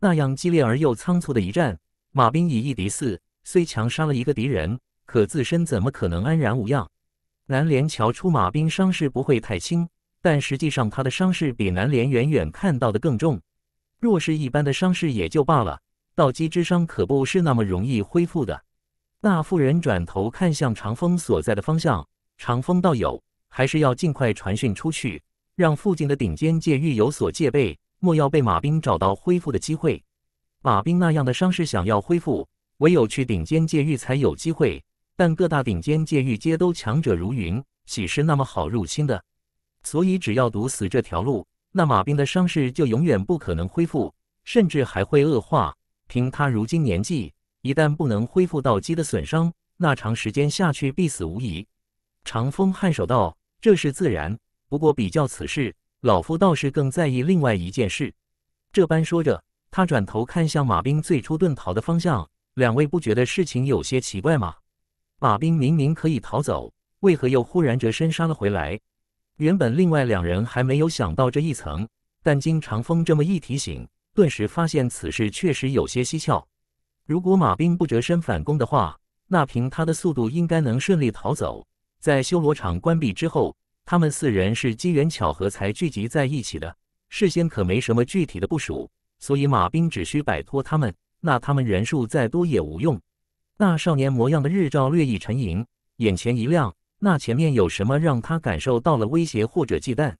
那样激烈而又仓促的一战，马兵以一敌四。”虽强杀了一个敌人，可自身怎么可能安然无恙？南联瞧出马兵伤势不会太轻，但实际上他的伤势比南联远远看到的更重。若是一般的伤势也就罢了，道基之伤可不是那么容易恢复的。大妇人转头看向长风所在的方向：“长风道友，还是要尽快传讯出去，让附近的顶尖界域有所戒备，莫要被马兵找到恢复的机会。马兵那样的伤势，想要恢复……”唯有去顶尖界域才有机会，但各大顶尖界域皆都强者如云，岂是那么好入侵的？所以只要堵死这条路，那马兵的伤势就永远不可能恢复，甚至还会恶化。凭他如今年纪，一旦不能恢复到鸡的损伤，那长时间下去必死无疑。长风颔首道：“这是自然。不过比较此事，老夫倒是更在意另外一件事。”这般说着，他转头看向马兵最初遁逃的方向。两位不觉得事情有些奇怪吗？马兵明明可以逃走，为何又忽然折身杀了回来？原本另外两人还没有想到这一层，但经长风这么一提醒，顿时发现此事确实有些蹊跷。如果马兵不折身反攻的话，那凭他的速度应该能顺利逃走。在修罗场关闭之后，他们四人是机缘巧合才聚集在一起的，事先可没什么具体的部署，所以马兵只需摆脱他们。那他们人数再多也无用。那少年模样的日照略一沉吟，眼前一亮。那前面有什么让他感受到了威胁或者忌惮？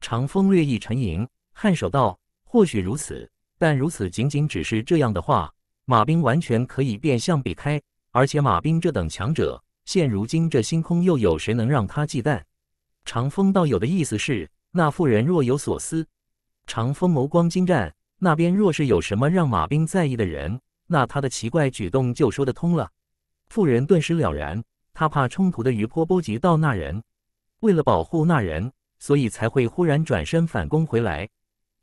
长风略一沉吟，颔首道：“或许如此，但如此仅仅只是这样的话，马兵完全可以变相避开。而且马兵这等强者，现如今这星空又有谁能让他忌惮？”长风道友的意思是？那妇人若有所思。长风眸光精湛。那边若是有什么让马兵在意的人，那他的奇怪举动就说得通了。富人顿时了然，他怕冲突的余波波及到那人，为了保护那人，所以才会忽然转身反攻回来。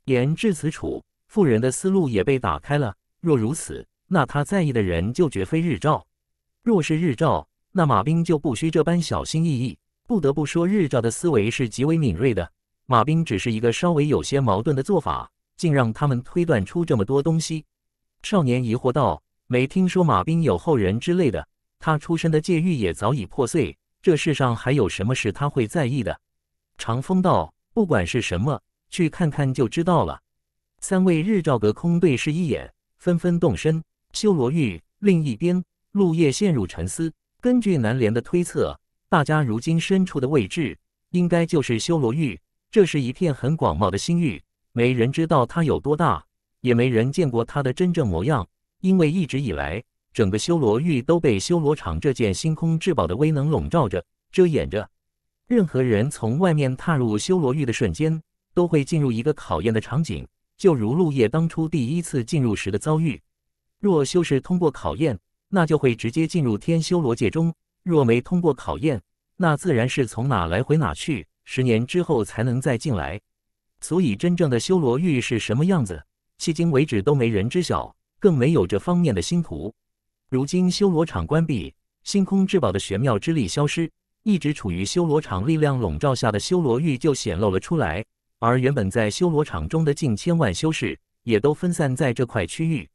言至此处，富人的思路也被打开了。若如此，那他在意的人就绝非日照。若是日照，那马兵就不需这般小心翼翼。不得不说，日照的思维是极为敏锐的。马兵只是一个稍微有些矛盾的做法。竟让他们推断出这么多东西，少年疑惑道：“没听说马兵有后人之类的。他出身的界域也早已破碎，这世上还有什么事他会在意的？”长风道：“不管是什么，去看看就知道了。”三位日照隔空对视一眼，纷纷动身。修罗域另一边，陆叶陷入沉思。根据南联的推测，大家如今身处的位置，应该就是修罗域。这是一片很广袤的新域。没人知道它有多大，也没人见过它的真正模样，因为一直以来，整个修罗域都被修罗场这件星空至宝的威能笼罩着、遮掩着。任何人从外面踏入修罗域的瞬间，都会进入一个考验的场景，就如陆叶当初第一次进入时的遭遇。若修士通过考验，那就会直接进入天修罗界中；若没通过考验，那自然是从哪来回哪去，十年之后才能再进来。所以，真正的修罗域是什么样子，迄今为止都没人知晓，更没有这方面的星图。如今修罗场关闭，星空至宝的玄妙之力消失，一直处于修罗场力量笼罩下的修罗域就显露了出来，而原本在修罗场中的近千万修士也都分散在这块区域。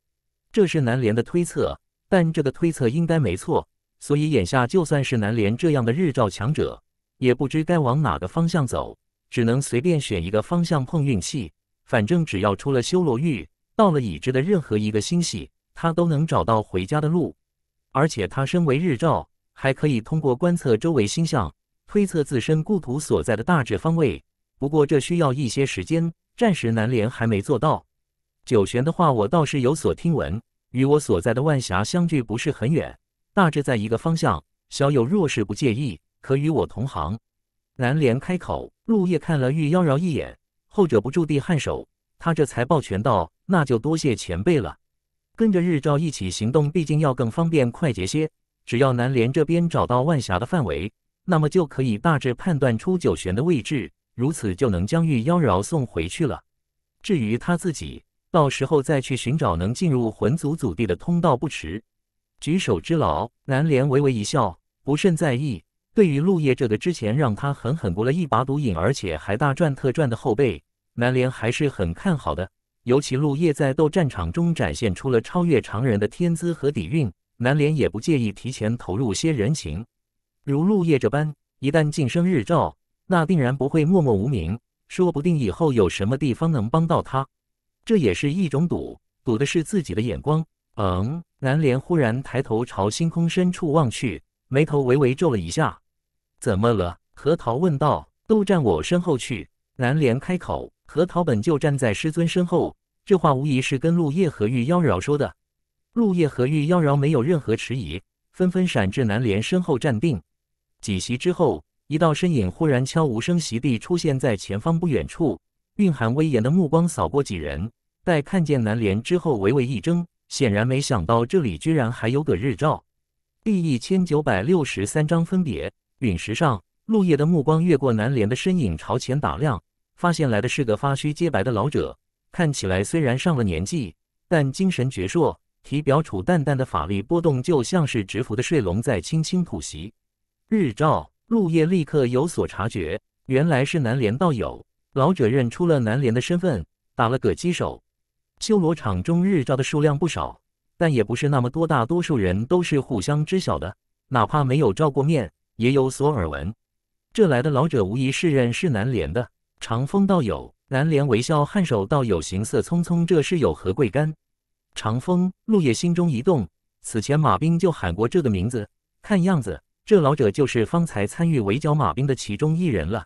这是南莲的推测，但这个推测应该没错。所以眼下，就算是南莲这样的日照强者，也不知该往哪个方向走。只能随便选一个方向碰运气，反正只要出了修罗域，到了已知的任何一个星系，他都能找到回家的路。而且他身为日照，还可以通过观测周围星象，推测自身故土所在的大致方位。不过这需要一些时间，暂时南联还没做到。九玄的话，我倒是有所听闻，与我所在的万霞相距不是很远，大致在一个方向。小友若是不介意，可与我同行。南莲开口，陆叶看了玉妖娆一眼，后者不住地颔首，他这才抱拳道：“那就多谢前辈了。跟着日照一起行动，毕竟要更方便快捷些。只要南莲这边找到万霞的范围，那么就可以大致判断出九玄的位置，如此就能将玉妖娆送回去了。至于他自己，到时候再去寻找能进入魂族祖地的通道不迟。举手之劳。”南莲微微一笑，不甚在意。对于陆叶这个之前让他狠狠搏了一把赌瘾，而且还大赚特赚的后辈，南联还是很看好的。尤其陆叶在斗战场中展现出了超越常人的天资和底蕴，南联也不介意提前投入些人情。如陆叶这般，一旦晋升日照，那定然不会默默无名，说不定以后有什么地方能帮到他。这也是一种赌，赌的是自己的眼光。嗯，南联忽然抬头朝星空深处望去，眉头微微皱了一下。怎么了？核桃问道。都站我身后去！南莲开口。核桃本就站在师尊身后，这话无疑是跟陆叶和玉妖娆说的。陆叶和玉妖娆没有任何迟疑，纷纷闪至南莲身后站定。几席之后，一道身影忽然悄无声息地出现在前方不远处，蕴含威严的目光扫过几人，待看见南莲之后，微微一怔，显然没想到这里居然还有个日照。第一千九百六十三章分别。陨石上，陆叶的目光越过南莲的身影，朝前打量，发现来的是个发须皆白的老者。看起来虽然上了年纪，但精神矍铄，体表处淡淡的法力波动，就像是蛰伏的睡龙在轻轻吐息。日照，陆叶立刻有所察觉，原来是南莲道友。老者认出了南莲的身份，打了个机手。修罗场中，日照的数量不少，但也不是那么多，大多数人都是互相知晓的，哪怕没有照过面。也有所耳闻，这来的老者无疑是认识南联的长风道友。南联微笑颔首，道友行色匆匆，这是有何贵干？长风陆叶心中一动，此前马兵就喊过这个名字，看样子这老者就是方才参与围剿马兵的其中一人了。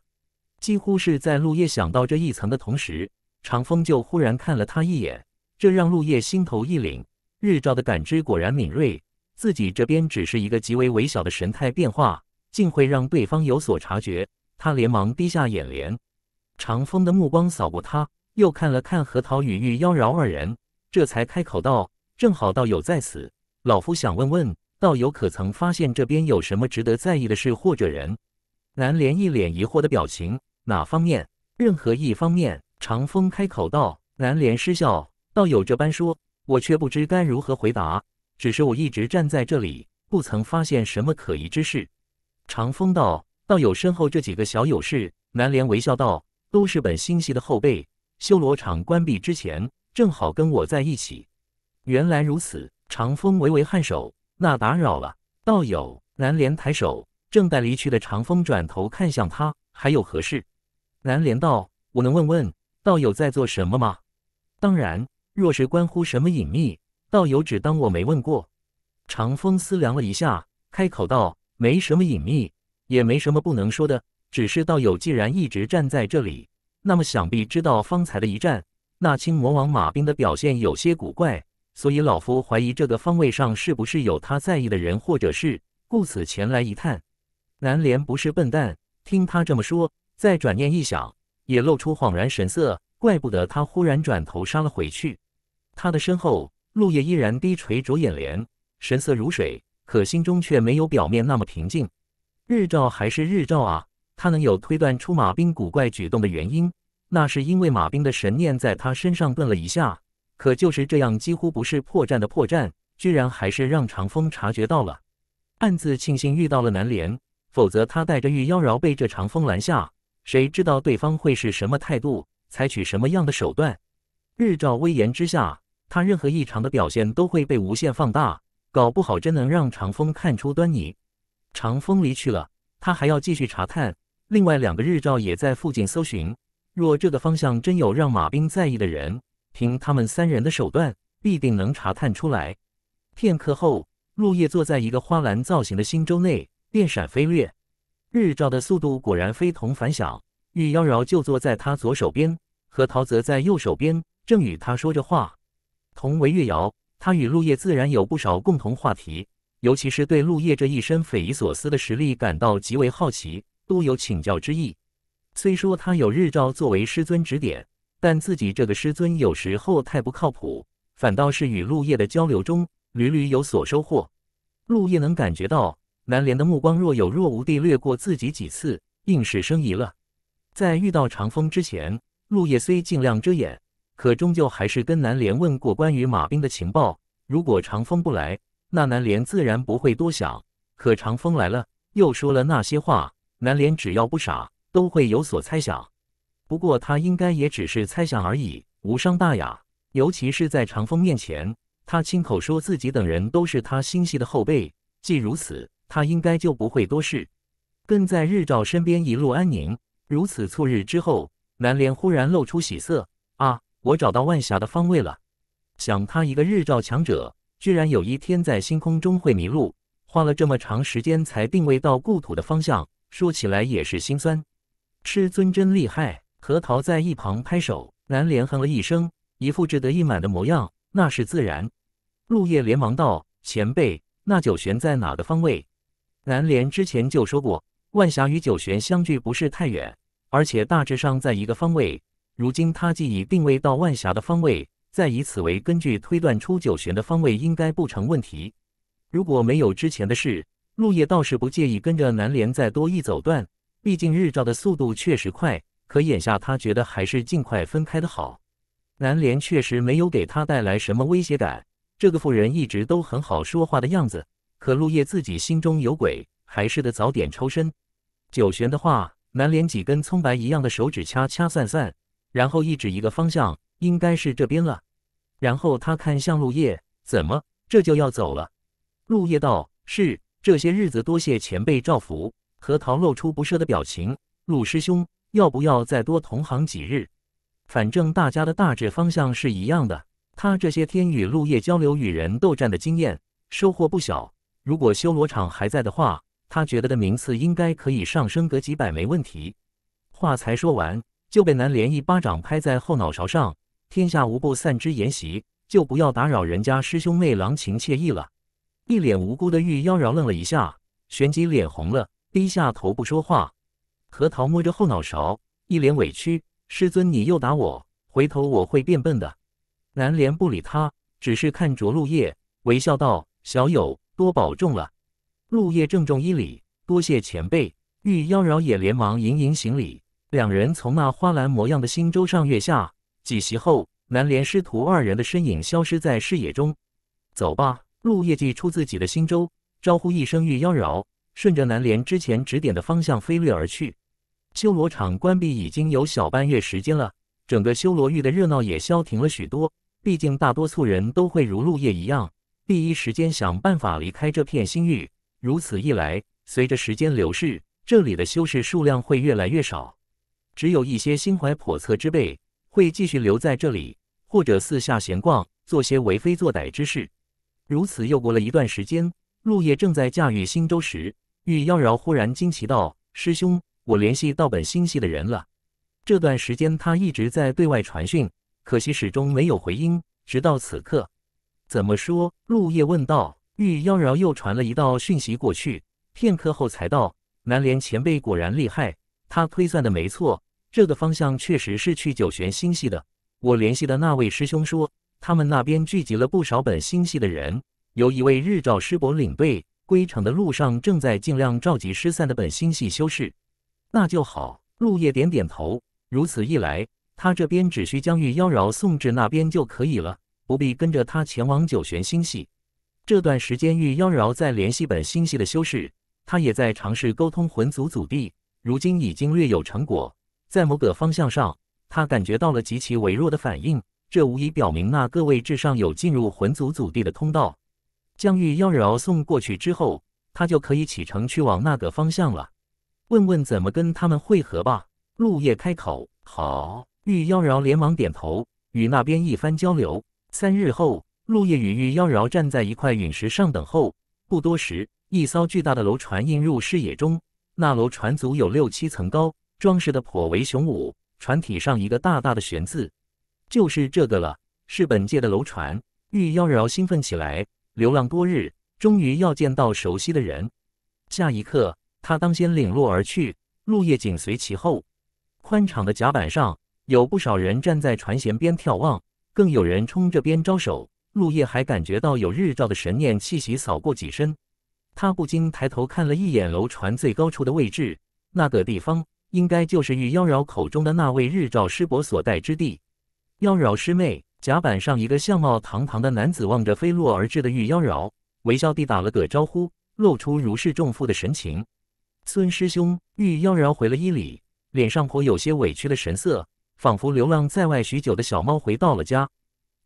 几乎是在陆叶想到这一层的同时，长风就忽然看了他一眼，这让陆叶心头一凛。日照的感知果然敏锐，自己这边只是一个极为微小的神态变化。竟会让对方有所察觉，他连忙低下眼帘。长风的目光扫过他，又看了看何桃与玉妖娆二人，这才开口道：“正好道友在此，老夫想问问，道友可曾发现这边有什么值得在意的事或者人？”南莲一脸疑惑的表情：“哪方面？任何一方面？”长风开口道。南莲失笑：“道友这般说，我却不知该如何回答。只是我一直站在这里，不曾发现什么可疑之事。”长风道，道友身后这几个小友是？南莲微笑道：“都是本星系的后辈，修罗场关闭之前，正好跟我在一起。”原来如此，长风微微颔首。那打扰了，道友。南莲抬手，正待离去的长风转头看向他：“还有何事？”南莲道：“我能问问道友在做什么吗？”“当然，若是关乎什么隐秘，道友只当我没问过。”长风思量了一下，开口道。没什么隐秘，也没什么不能说的。只是道友既然一直站在这里，那么想必知道方才的一战，那青魔王马兵的表现有些古怪，所以老夫怀疑这个方位上是不是有他在意的人或者事，故此前来一探。南莲不是笨蛋，听他这么说，再转念一想，也露出恍然神色。怪不得他忽然转头杀了回去。他的身后，陆叶依然低垂着眼帘，神色如水。可心中却没有表面那么平静。日照还是日照啊！他能有推断出马兵古怪举动的原因，那是因为马兵的神念在他身上顿了一下。可就是这样几乎不是破绽的破绽，居然还是让长风察觉到了，暗自庆幸遇到了南联，否则他带着玉妖娆被这长风拦下，谁知道对方会是什么态度，采取什么样的手段？日照威严之下，他任何异常的表现都会被无限放大。搞不好真能让长风看出端倪。长风离去了，他还要继续查探。另外两个日照也在附近搜寻。若这个方向真有让马兵在意的人，凭他们三人的手段，必定能查探出来。片刻后，入夜坐在一个花篮造型的星洲内，电闪飞掠。日照的速度果然非同凡响。玉妖娆就坐在他左手边，和陶泽在右手边，正与他说着话。同为月瑶。他与陆叶自然有不少共同话题，尤其是对陆叶这一身匪夷所思的实力感到极为好奇，多有请教之意。虽说他有日照作为师尊指点，但自己这个师尊有时候太不靠谱，反倒是与陆叶的交流中屡屡有所收获。陆叶能感觉到南莲的目光若有若无地掠过自己几次，硬是生疑了。在遇到长风之前，陆叶虽尽量遮掩。可终究还是跟南联问过关于马兵的情报。如果长风不来，那南联自然不会多想。可长风来了，又说了那些话，南联只要不傻，都会有所猜想。不过他应该也只是猜想而已，无伤大雅。尤其是在长风面前，他亲口说自己等人都是他心系的后辈，既如此，他应该就不会多事，跟在日照身边一路安宁。如此促日之后，南联忽然露出喜色啊！我找到万霞的方位了，想他一个日照强者，居然有一天在星空中会迷路，花了这么长时间才定位到故土的方向，说起来也是心酸。师尊真厉害！何桃在一旁拍手，南莲哼了一声，一副志得意满的模样。那是自然。陆叶连忙道：“前辈，那九玄在哪个方位？”南莲之前就说过，万霞与九玄相距不是太远，而且大致上在一个方位。如今他既已定位到万霞的方位，再以此为根据推断出九玄的方位，应该不成问题。如果没有之前的事，陆叶倒是不介意跟着南莲再多一走段，毕竟日照的速度确实快。可眼下他觉得还是尽快分开的好。南莲确实没有给他带来什么威胁感，这个妇人一直都很好说话的样子。可陆叶自己心中有鬼，还是得早点抽身。九玄的话，南莲几根葱白一样的手指掐掐算算。然后一指一个方向，应该是这边了。然后他看向陆叶，怎么这就要走了？陆叶道：“是，这些日子多谢前辈照拂。”何桃露出不舍的表情：“陆师兄，要不要再多同行几日？反正大家的大致方向是一样的。他这些天与陆叶交流与人斗战的经验，收获不小。如果修罗场还在的话，他觉得的名次应该可以上升个几百，没问题。”话才说完。就被南莲一巴掌拍在后脑勺上。天下无不散之筵席，就不要打扰人家师兄妹郎情妾意了。一脸无辜的玉妖娆愣了一下，旋即脸红了，低下头不说话。何桃摸着后脑勺，一脸委屈：“师尊，你又打我，回头我会变笨的。”南莲不理他，只是看着陆叶，微笑道：“小友，多保重了。”陆叶郑重一礼：“多谢前辈。”玉妖娆也连忙盈盈行礼。两人从那花篮模样的星舟上跃下，几席后，南莲师徒二人的身影消失在视野中。走吧，陆夜祭出自己的星舟，招呼一声玉妖娆，顺着南莲之前指点的方向飞掠而去。修罗场关闭已经有小半月时间了，整个修罗域的热闹也消停了许多。毕竟大多数人都会如陆夜一样，第一时间想办法离开这片星域。如此一来，随着时间流逝，这里的修士数量会越来越少。只有一些心怀叵测之辈会继续留在这里，或者四下闲逛，做些为非作歹之事。如此又过了一段时间，陆叶正在驾驭星舟时，玉妖娆忽然惊奇道：“师兄，我联系到本星系的人了。这段时间他一直在对外传讯，可惜始终没有回音。直到此刻，怎么说？”陆叶问道。玉妖娆又传了一道讯息过去，片刻后才道：“南莲前辈果然厉害，他推算的没错。”这个方向确实是去九玄星系的。我联系的那位师兄说，他们那边聚集了不少本星系的人，由一位日照师伯领队。归程的路上，正在尽量召集失散的本星系修士。那就好。陆叶点点头。如此一来，他这边只需将玉妖娆送至那边就可以了，不必跟着他前往九玄星系。这段时间，玉妖娆在联系本星系的修士，他也在尝试沟通魂族祖地，如今已经略有成果。在某个方向上，他感觉到了极其微弱的反应，这无疑表明那个位置上有进入魂族祖地的通道。将玉妖娆送过去之后，他就可以启程去往那个方向了。问问怎么跟他们会合吧。陆叶开口。好，玉妖娆连忙点头，与那边一番交流。三日后，陆叶与玉妖娆站在一块陨石上等候。不多时，一艘巨大的楼船映入视野中，那楼船足有六七层高。装饰的颇为雄武，船体上一个大大的“玄”字，就是这个了。是本届的楼船。玉妖娆兴奋起来，流浪多日，终于要见到熟悉的人。下一刻，他当先领路而去，陆叶紧随其后。宽敞的甲板上，有不少人站在船舷边眺望，更有人冲这边招手。陆叶还感觉到有日照的神念气息扫过几身，他不禁抬头看了一眼楼船最高处的位置，那个地方。应该就是玉妖娆口中的那位日照师伯所在之地。妖娆师妹，甲板上一个相貌堂堂的男子望着飞落而至的玉妖娆，微笑地打了个招呼，露出如释重负的神情。孙师兄，玉妖娆回了一礼，脸上颇有些委屈的神色，仿佛流浪在外许久的小猫回到了家，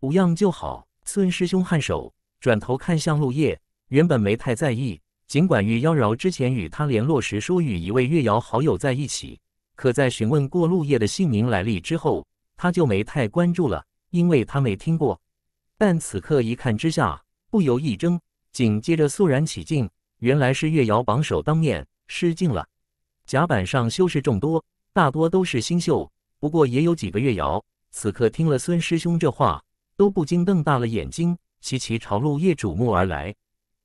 无恙就好。孙师兄颔首，转头看向陆叶，原本没太在意。尽管玉妖娆之前与他联络时说与一位月瑶好友在一起，可在询问过陆叶的姓名来历之后，他就没太关注了，因为他没听过。但此刻一看之下，不由一怔，紧接着肃然起敬，原来是月瑶榜首当面，失敬了。甲板上修士众多，大多都是新秀，不过也有几个月瑶。此刻听了孙师兄这话，都不禁瞪大了眼睛，齐齐朝陆叶瞩目而来。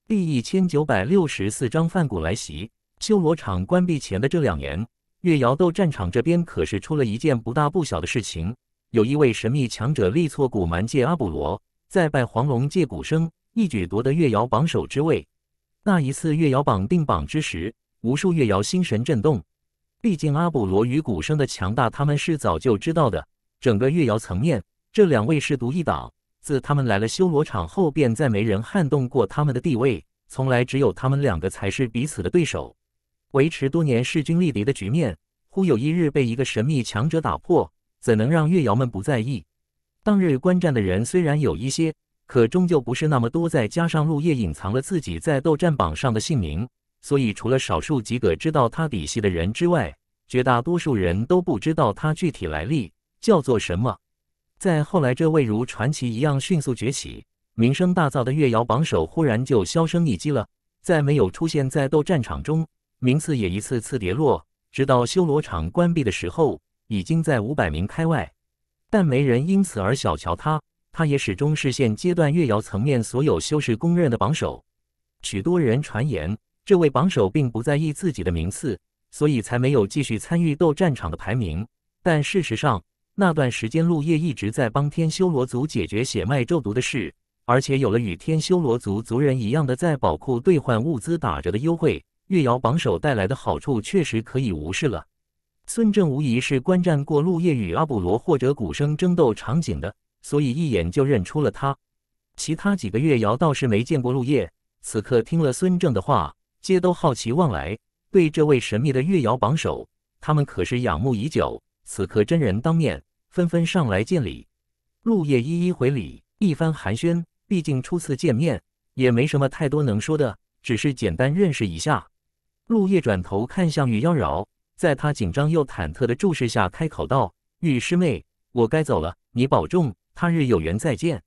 第一千九百六十四章梵古来袭。修罗场关闭前的这两年，月瑶斗战场这边可是出了一件不大不小的事情。有一位神秘强者力挫古蛮界阿卜罗，在拜黄龙界古生，一举夺得月瑶榜首之位。那一次月瑶榜定榜之时，无数月瑶心神震动。毕竟阿卜罗与古生的强大，他们是早就知道的。整个月瑶层面，这两位是独一档。自他们来了修罗场后，便再没人撼动过他们的地位。从来只有他们两个才是彼此的对手，维持多年势均力敌的局面。忽有一日被一个神秘强者打破，怎能让月瑶们不在意？当日观战的人虽然有一些，可终究不是那么多。再加上陆夜隐藏了自己在斗战榜上的姓名，所以除了少数几个知道他底细的人之外，绝大多数人都不知道他具体来历，叫做什么。再后来，这位如传奇一样迅速崛起、名声大噪的月瑶榜首忽然就销声匿迹了，再没有出现在斗战场中，名次也一次次跌落，直到修罗场关闭的时候，已经在五百名开外。但没人因此而小瞧他，他也始终是现阶段月瑶层面所有修士公认的榜首。许多人传言，这位榜首并不在意自己的名次，所以才没有继续参与斗战场的排名。但事实上，那段时间，陆叶一直在帮天修罗族解决血脉咒毒的事，而且有了与天修罗族族人一样的在宝库兑换物资打折的优惠，月瑶榜首带来的好处确实可以无视了。孙正无疑是观战过陆叶与阿布罗或者古生争斗场景的，所以一眼就认出了他。其他几个月瑶倒是没见过陆叶，此刻听了孙正的话，皆都好奇望来，对这位神秘的月瑶榜首，他们可是仰慕已久。此刻真人当面，纷纷上来见礼，陆叶一一回礼，一番寒暄，毕竟初次见面，也没什么太多能说的，只是简单认识一下。陆叶转头看向玉妖娆，在他紧张又忐忑的注视下，开口道：“玉师妹，我该走了，你保重，他日有缘再见。”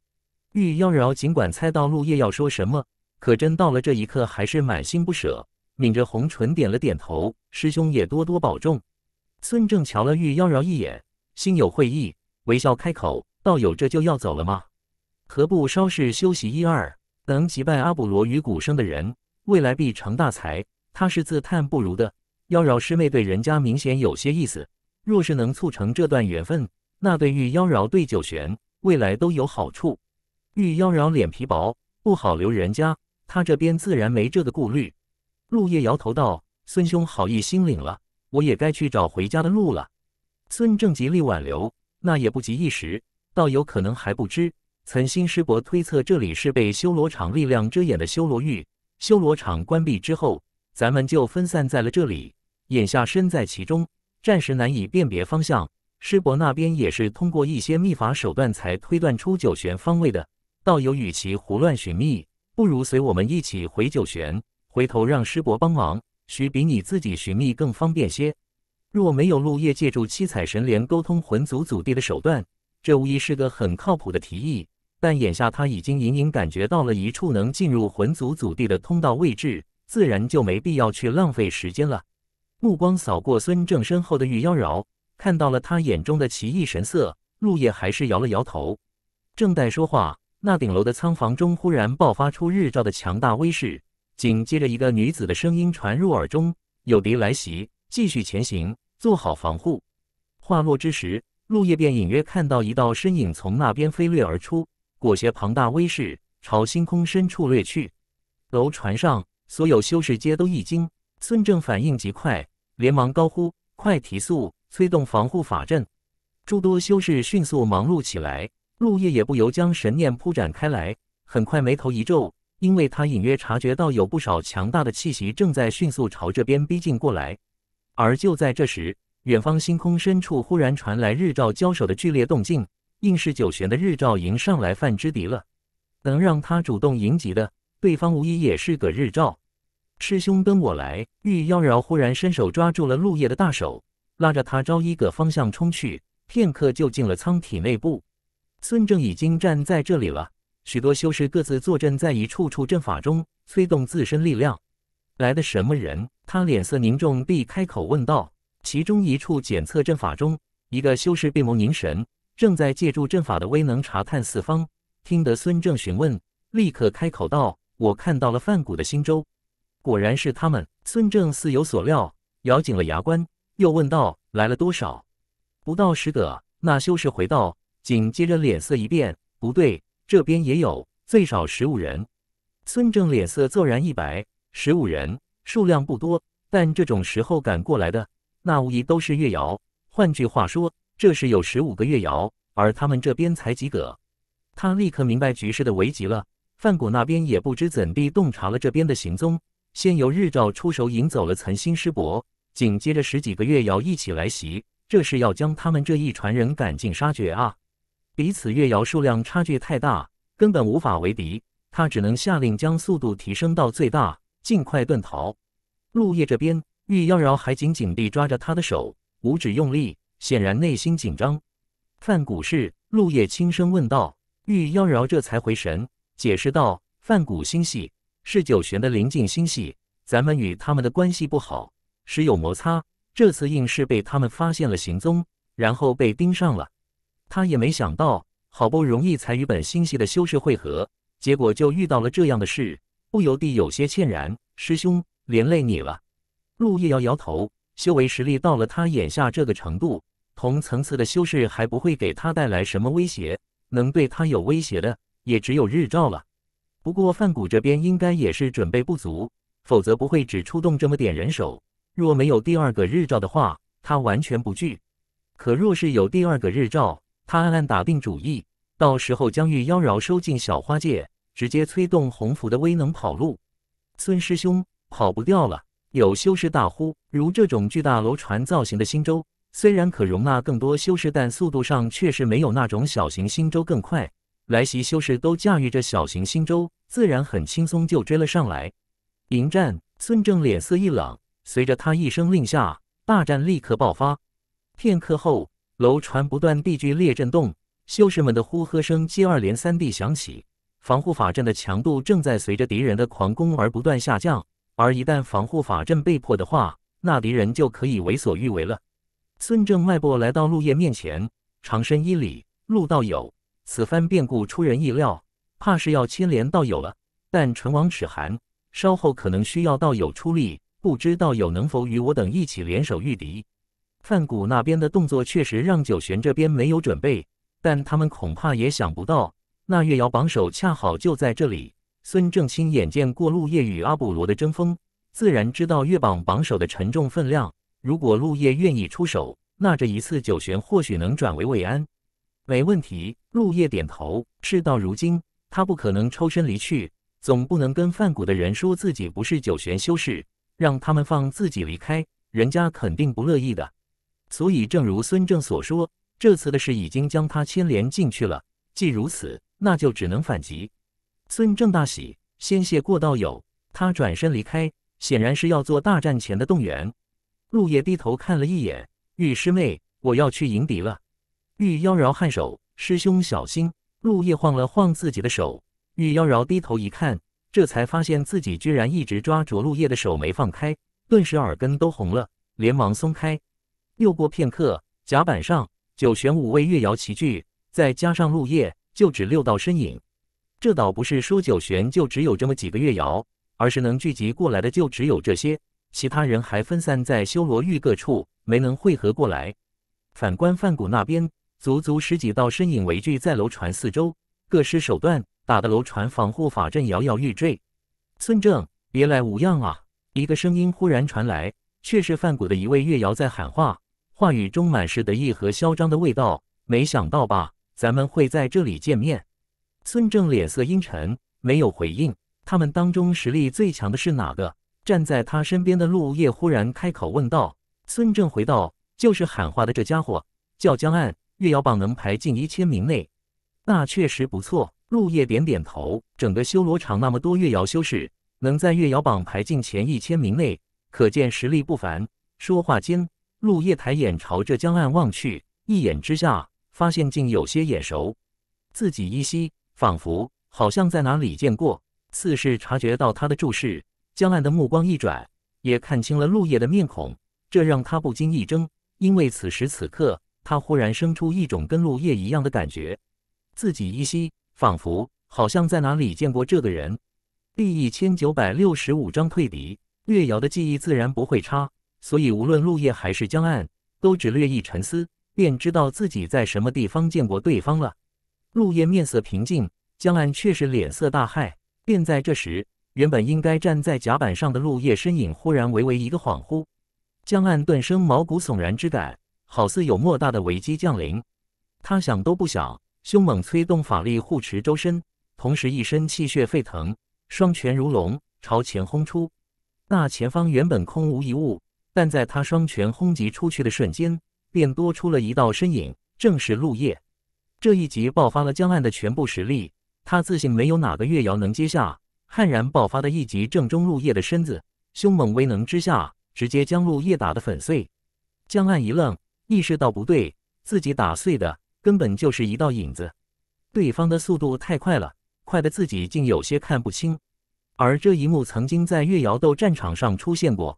玉妖娆尽管猜到陆夜要说什么，可真到了这一刻，还是满心不舍，抿着红唇点了点头：“师兄也多多保重。”孙正瞧了玉妖娆一眼，心有会意，微笑开口：“道友这就要走了吗？何不稍事休息一二？能击败阿卜罗与古生的人，未来必成大才。他是自叹不如的。妖娆师妹对人家明显有些意思，若是能促成这段缘分，那对玉妖娆、对九玄，未来都有好处。玉妖娆脸皮薄，不好留人家，他这边自然没这个顾虑。”陆叶摇头道：“孙兄好意，心领了。”我也该去找回家的路了。孙正极力挽留，那也不及一时，道友可能还不知。岑心师伯推测这里是被修罗场力量遮掩的修罗域，修罗场关闭之后，咱们就分散在了这里。眼下身在其中，暂时难以辨别方向。师伯那边也是通过一些秘法手段才推断出九玄方位的。道友与其胡乱寻觅，不如随我们一起回九玄，回头让师伯帮忙。许比你自己寻觅更方便些。若没有陆叶借助七彩神莲沟通魂族祖地的手段，这无疑是个很靠谱的提议。但眼下他已经隐隐感觉到了一处能进入魂族祖地的通道位置，自然就没必要去浪费时间了。目光扫过孙正身后的玉妖娆，看到了他眼中的奇异神色，陆叶还是摇了摇头。正待说话，那顶楼的仓房中忽然爆发出日照的强大威势。紧接着，一个女子的声音传入耳中：“有敌来袭，继续前行，做好防护。”话落之时，陆叶便隐约看到一道身影从那边飞掠而出，裹挟庞大威势，朝星空深处掠去。楼船上所有修士皆都一惊，孙正反应极快，连忙高呼：“快提速，催动防护法阵！”诸多修士迅速忙碌起来，陆叶也不由将神念铺展开来，很快眉头一皱。因为他隐约察觉到有不少强大的气息正在迅速朝这边逼近过来，而就在这时，远方星空深处忽然传来日照交手的剧烈动静，应是九玄的日照迎上来犯之敌了。能让他主动迎击的，对方无疑也是个日照师兄。跟我来！玉妖娆忽然伸手抓住了陆叶的大手，拉着他朝一个方向冲去，片刻就进了舱体内部。孙正已经站在这里了。许多修士各自坐镇在一处处阵法中，催动自身力量。来的什么人？他脸色凝重，必开口问道。其中一处检测阵法中，一个修士闭眸凝神，正在借助阵法的威能查探四方。听得孙正询问，立刻开口道：“我看到了范谷的星舟，果然是他们。”孙正似有所料，咬紧了牙关，又问道：“来了多少？”“不到十个。”那修士回道。紧接着脸色一变：“不对。”这边也有最少十五人，孙正脸色骤然一白。十五人数量不多，但这种时候赶过来的，那无疑都是月瑶。换句话说，这是有十五个月瑶，而他们这边才几个。他立刻明白局势的危急了。范谷那边也不知怎地洞察了这边的行踪，先由日照出手引走了岑星师伯，紧接着十几个月瑶一起来袭，这是要将他们这一船人赶尽杀绝啊！彼此月瑶数量差距太大，根本无法为敌。他只能下令将速度提升到最大，尽快遁逃。陆叶这边，玉妖娆还紧紧地抓着他的手，五指用力，显然内心紧张。范古氏，陆叶轻声问道。玉妖娆这才回神，解释道：“范古星系是九玄的临近星系，咱们与他们的关系不好，时有摩擦。这次硬是被他们发现了行踪，然后被盯上了。”他也没想到，好不容易才与本星系的修士会合，结果就遇到了这样的事，不由得有些歉然。师兄，连累你了。陆夜摇摇头，修为实力到了他眼下这个程度，同层次的修士还不会给他带来什么威胁，能对他有威胁的也只有日照了。不过范谷这边应该也是准备不足，否则不会只出动这么点人手。若没有第二个日照的话，他完全不惧。可若是有第二个日照，他暗暗打定主意，到时候将玉妖娆收进小花界，直接催动鸿福的威能跑路。孙师兄跑不掉了！有修士大呼：“如这种巨大楼船造型的星舟，虽然可容纳更多修士，但速度上确实没有那种小型星舟更快。”来袭修士都驾驭着小型星舟，自然很轻松就追了上来。迎战，孙正脸色一冷，随着他一声令下，大战立刻爆发。片刻后。楼船不断，地剧烈震动，修士们的呼喝声接二连三地响起。防护法阵的强度正在随着敌人的狂攻而不断下降，而一旦防护法阵被破的话，那敌人就可以为所欲为了。孙正迈步来到陆叶面前，长身一礼：“陆道友，此番变故出人意料，怕是要牵连道友了。但唇亡齿寒，稍后可能需要道友出力，不知道友能否与我等一起联手御敌？”范谷那边的动作确实让九玄这边没有准备，但他们恐怕也想不到，那月瑶榜首恰好就在这里。孙正清眼见过陆叶与阿布罗的争锋，自然知道月榜榜首的沉重分量。如果陆叶愿意出手，那这一次九玄或许能转为未安。没问题，陆叶点头。事到如今，他不可能抽身离去，总不能跟范谷的人说自己不是九玄修士，让他们放自己离开，人家肯定不乐意的。所以，正如孙正所说，这次的事已经将他牵连进去了。既如此，那就只能反击。孙正大喜，先谢过道友，他转身离开，显然是要做大战前的动员。陆叶低头看了一眼玉师妹：“我要去迎敌了。”玉妖娆颔首，师兄小心。陆叶晃了晃自己的手，玉妖娆低头一看，这才发现自己居然一直抓着陆叶的手没放开，顿时耳根都红了，连忙松开。又过片刻，甲板上九玄五位月瑶齐聚，再加上陆叶，就只六道身影。这倒不是说九玄就只有这么几个月瑶，而是能聚集过来的就只有这些，其他人还分散在修罗域各处，没能汇合过来。反观范谷那边，足足十几道身影围聚在楼船四周，各施手段，打得楼船防护法阵摇摇欲坠。村正，别来无恙啊！一个声音忽然传来，却是范谷的一位月瑶在喊话。话语中满是得意和嚣张的味道。没想到吧，咱们会在这里见面。孙正脸色阴沉，没有回应。他们当中实力最强的是哪个？站在他身边的陆叶忽然开口问道。孙正回道：“就是喊话的这家伙，叫江岸。月瑶榜能排进一千名内，那确实不错。”陆叶点点头。整个修罗场那么多月瑶修士，能在月瑶榜排进前一千名内，可见实力不凡。说话间。陆叶抬眼朝着江岸望去，一眼之下发现竟有些眼熟，自己依稀仿佛好像在哪里见过。似是察觉到他的注视，江岸的目光一转，也看清了陆叶的面孔，这让他不禁一怔，因为此时此刻，他忽然生出一种跟陆叶一样的感觉，自己依稀仿佛好像在哪里见过这个人。第一千九百六十五章退敌。月瑶的记忆自然不会差。所以，无论陆叶还是江岸，都只略一沉思，便知道自己在什么地方见过对方了。陆叶面色平静，江岸却是脸色大骇。便在这时，原本应该站在甲板上的陆叶身影忽然微微一个恍惚，江岸顿生毛骨悚然之感，好似有莫大的危机降临。他想都不想，凶猛催动法力护持周身，同时一身气血沸腾，双拳如龙朝前轰出。那前方原本空无一物。但在他双拳轰击出去的瞬间，便多出了一道身影，正是陆叶。这一击爆发了江岸的全部实力，他自信没有哪个月瑶能接下。悍然爆发的一击正中陆叶的身子，凶猛威能之下，直接将陆叶打得粉碎。江岸一愣，意识到不对，自己打碎的根本就是一道影子。对方的速度太快了，快的自己竟有些看不清。而这一幕曾经在月瑶斗战场上出现过。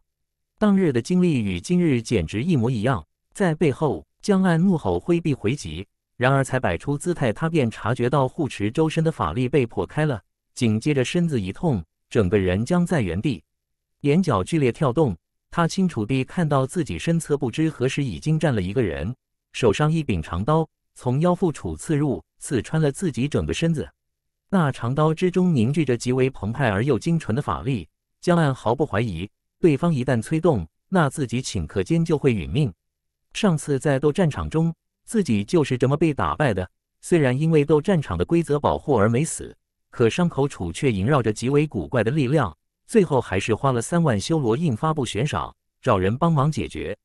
当日的经历与今日简直一模一样，在背后江岸怒吼挥臂回击，然而才摆出姿态，他便察觉到护持周身的法力被破开了。紧接着身子一痛，整个人僵在原地，眼角剧烈跳动。他清楚地看到自己身侧不知何时已经站了一个人，手上一柄长刀从腰腹处刺入，刺穿了自己整个身子。那长刀之中凝聚着极为澎湃而又精纯的法力，江岸毫不怀疑。对方一旦催动，那自己顷刻间就会殒命。上次在斗战场中，自己就是这么被打败的。虽然因为斗战场的规则保护而没死，可伤口处却萦绕着极为古怪的力量。最后还是花了三万修罗印发布悬赏，找人帮忙解决。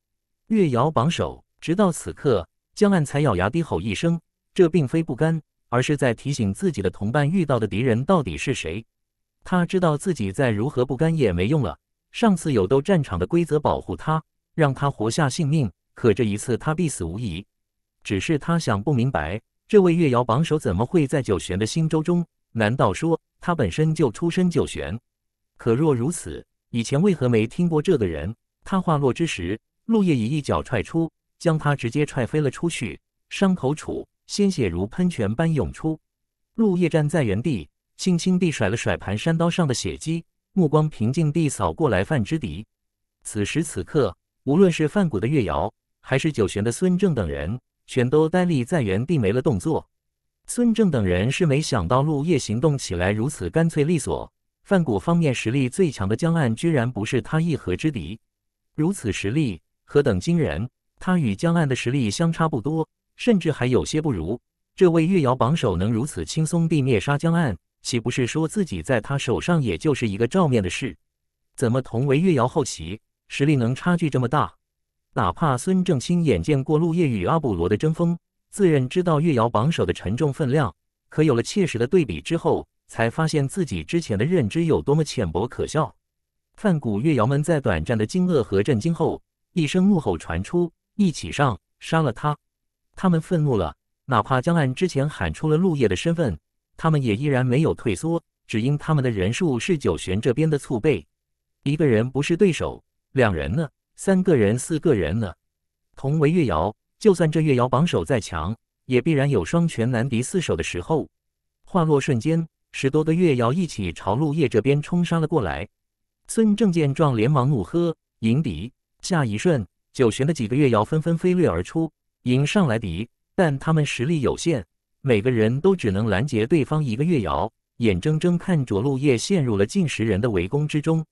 月瑶榜首，直到此刻，江岸才咬牙低吼一声：“这并非不甘，而是在提醒自己的同伴遇到的敌人到底是谁。”他知道自己再如何不甘也没用了。上次有斗战场的规则保护他，让他活下性命，可这一次他必死无疑。只是他想不明白，这位月瑶榜首怎么会在九玄的心舟中？难道说他本身就出身九玄？可若如此，以前为何没听过这个人？他话落之时，陆叶已一脚踹出，将他直接踹飞了出去，伤口处鲜血如喷泉般涌出。陆叶站在原地，轻轻地甩了甩盘山刀上的血迹。目光平静地扫过来犯之敌。此时此刻，无论是范谷的月瑶，还是九玄的孙正等人，全都呆立在原地没了动作。孙正等人是没想到陆夜行动起来如此干脆利索，范谷方面实力最强的江岸居然不是他一合之敌。如此实力何等惊人！他与江岸的实力相差不多，甚至还有些不如。这位月瑶榜首能如此轻松地灭杀江岸？岂不是说自己在他手上也就是一个照面的事？怎么同为月瑶后袭，实力能差距这么大？哪怕孙正清眼见过陆叶与阿布罗的争锋，自认知道月瑶榜首的沉重分量，可有了切实的对比之后，才发现自己之前的认知有多么浅薄可笑。泛古月瑶们在短暂的惊愕和震惊后，一声怒吼传出：“一起上，杀了他！”他们愤怒了，哪怕江岸之前喊出了陆烨的身份。他们也依然没有退缩，只因他们的人数是九玄这边的数倍。一个人不是对手，两人呢？三个人、四个人呢？同为月瑶，就算这月瑶榜首再强，也必然有双拳难敌四手的时候。话落瞬间，十多个月瑶一起朝陆叶这边冲杀了过来。孙正见状，连忙怒喝迎敌。下一瞬，九玄的几个月瑶纷纷飞掠而出，迎上来敌，但他们实力有限。每个人都只能拦截对方一个月窑，眼睁睁看着陆叶陷入了近十人的围攻之中。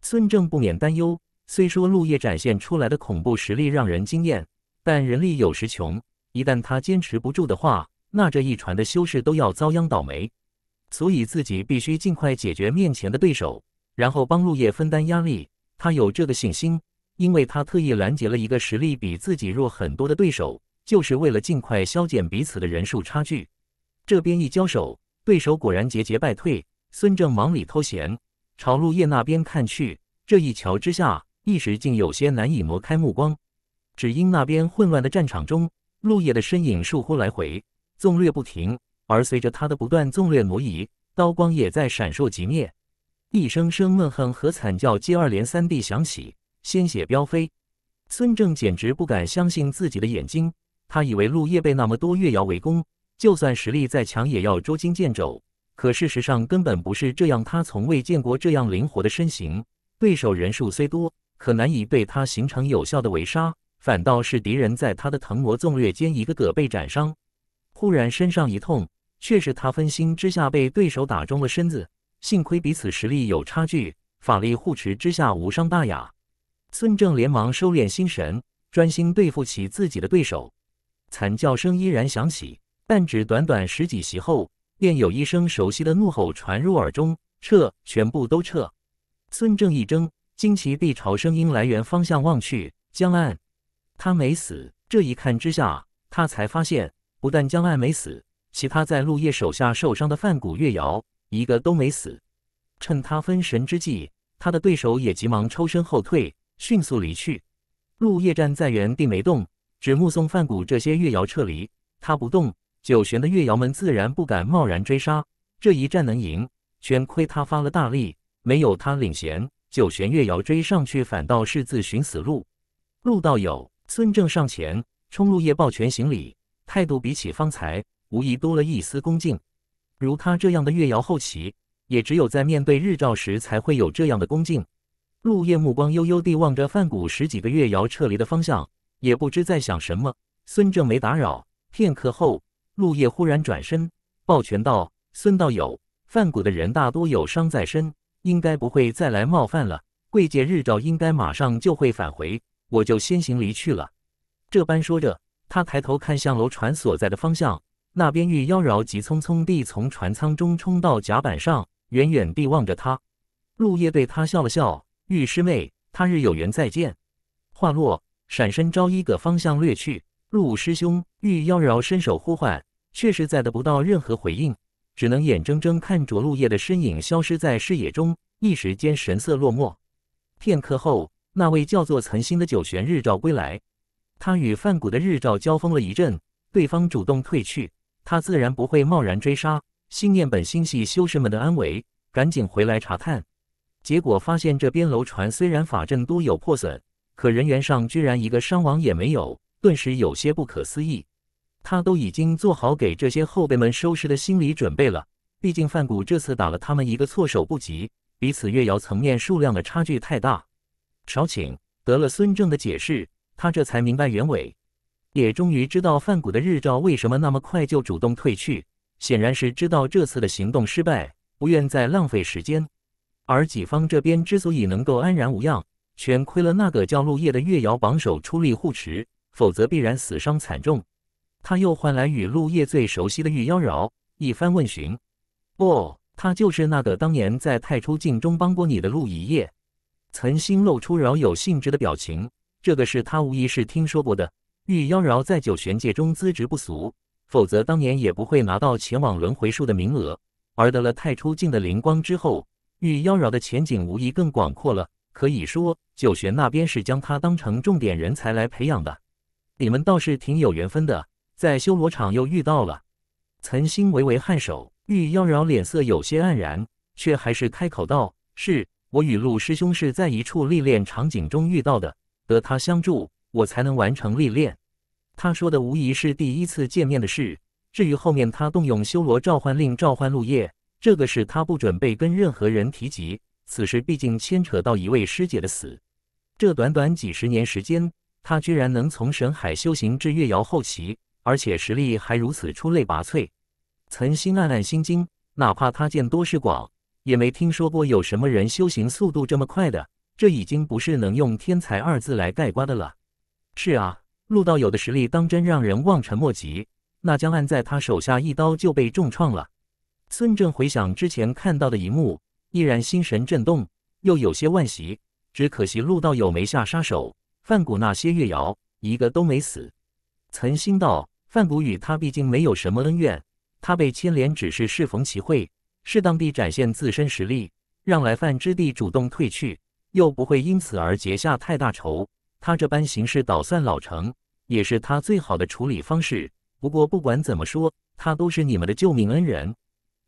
孙正不免担忧，虽说陆叶展现出来的恐怖实力让人惊艳，但人力有时穷，一旦他坚持不住的话，那这一船的修士都要遭殃倒霉。所以自己必须尽快解决面前的对手，然后帮陆叶分担压力。他有这个信心，因为他特意拦截了一个实力比自己弱很多的对手。就是为了尽快削减彼此的人数差距，这边一交手，对手果然节节败退。孙正忙里偷闲，朝陆叶那边看去，这一瞧之下，一时竟有些难以挪开目光，只因那边混乱的战场中，陆叶的身影倏忽来回，纵掠不停。而随着他的不断纵掠挪移，刀光也在闪烁即灭，一声声闷哼和惨叫接二连三地响起，鲜血飙飞。孙正简直不敢相信自己的眼睛。他以为陆叶被那么多月瑶围攻，就算实力再强也要捉襟见肘。可事实上根本不是这样。他从未见过这样灵活的身形，对手人数虽多，可难以被他形成有效的围杀。反倒是敌人在他的腾挪纵掠间，一个个被斩伤。忽然身上一痛，却是他分心之下被对手打中了身子。幸亏彼此实力有差距，法力护持之下无伤大雅。孙正连忙收敛心神，专心对付起自己的对手。惨叫声依然响起，但只短短十几席后，便有一声熟悉的怒吼传入耳中：“撤，全部都撤！”孙正一怔，惊奇地朝声音来源方向望去。江岸，他没死。这一看之下，他才发现，不但江岸没死，其他在陆叶手下受伤的范谷、月瑶，一个都没死。趁他分神之际，他的对手也急忙抽身后退，迅速离去。陆叶站在原地没动。只目送范谷这些月瑶撤离，他不动，九玄的月瑶们自然不敢贸然追杀。这一战能赢，全亏他发了大力，没有他领衔，九玄月瑶追上去反倒是自寻死路。陆道友，孙正上前冲陆叶抱拳行礼，态度比起方才无疑多了一丝恭敬。如他这样的月瑶后期，也只有在面对日照时才会有这样的恭敬。陆叶目光悠悠地望着范谷十几个月瑶撤离的方向。也不知在想什么，孙正没打扰。片刻后，陆叶忽然转身，抱拳道：“孙道友，范谷的人大多有伤在身，应该不会再来冒犯了。贵界日照应该马上就会返回，我就先行离去了。”这般说着，他抬头看向楼船所在的方向，那边玉妖娆急匆匆地从船舱中冲到甲板上，远远地望着他。陆叶对他笑了笑：“玉师妹，他日有缘再见。”话落。闪身朝一个方向掠去，陆师兄欲妖娆伸手呼唤，却实在得不到任何回应，只能眼睁睁看着陆叶的身影消失在视野中，一时间神色落寞。片刻后，那位叫做岑星的九玄日照归来，他与范谷的日照交锋了一阵，对方主动退去，他自然不会贸然追杀，心念本心系修士们的安危，赶紧回来查探，结果发现这边楼船虽然法阵多有破损。可人员上居然一个伤亡也没有，顿时有些不可思议。他都已经做好给这些后辈们收拾的心理准备了，毕竟范谷这次打了他们一个措手不及，彼此越窑层面数量的差距太大。少顷，得了孙正的解释，他这才明白原委，也终于知道范谷的日照为什么那么快就主动退去，显然是知道这次的行动失败，不愿再浪费时间。而己方这边之所以能够安然无恙，全亏了那个叫陆叶的月瑶榜首出力护持，否则必然死伤惨重。他又换来与陆叶最熟悉的玉妖娆一番问询。哦，他就是那个当年在太初境中帮过你的陆一叶。岑星露出饶有兴致的表情，这个事他无疑是听说过的。玉妖娆在九玄界中资质不俗，否则当年也不会拿到前往轮回树的名额。而得了太初境的灵光之后，玉妖娆的前景无疑更广阔了。可以说，九玄那边是将他当成重点人才来培养的。你们倒是挺有缘分的，在修罗场又遇到了。岑心微微颔首，玉妖娆脸色有些黯然，却还是开口道：“是我与陆师兄是在一处历练场景中遇到的，得他相助，我才能完成历练。”他说的无疑是第一次见面的事。至于后面他动用修罗召唤令召唤陆夜，这个是他不准备跟任何人提及。此事毕竟牵扯到一位师姐的死，这短短几十年时间，他居然能从神海修行至月瑶后期，而且实力还如此出类拔萃。岑心暗暗心惊，哪怕他见多识广，也没听说过有什么人修行速度这么快的。这已经不是能用天才二字来盖棺的了。是啊，陆道友的实力当真让人望尘莫及。那江岸在他手下一刀就被重创了。孙正回想之前看到的一幕。依然心神震动，又有些惋惜。只可惜陆道友没下杀手，范谷那些月瑶一个都没死。岑心道：“范谷与他毕竟没有什么恩怨，他被牵连只是适逢其会，适当地展现自身实力，让来犯之地主动退去，又不会因此而结下太大仇。他这般行事倒算老成，也是他最好的处理方式。不过不管怎么说，他都是你们的救命恩人。”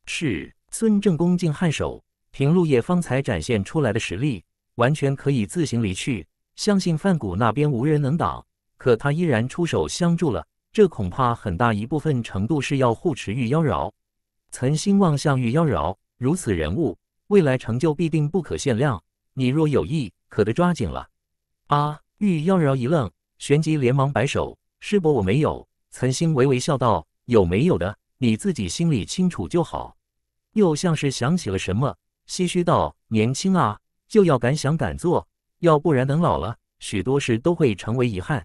是孙正恭敬颔首。凭陆叶方才展现出来的实力，完全可以自行离去。相信范谷那边无人能挡，可他依然出手相助了。这恐怕很大一部分程度是要护持玉妖娆。岑星望向玉妖娆，如此人物，未来成就必定不可限量。你若有意，可得抓紧了。啊！玉妖娆一愣，旋即连忙摆手：“师伯，我没有。”岑星微微笑道：“有没有的，你自己心里清楚就好。”又像是想起了什么。唏嘘道：“年轻啊，就要敢想敢做，要不然等老了许多事都会成为遗憾。”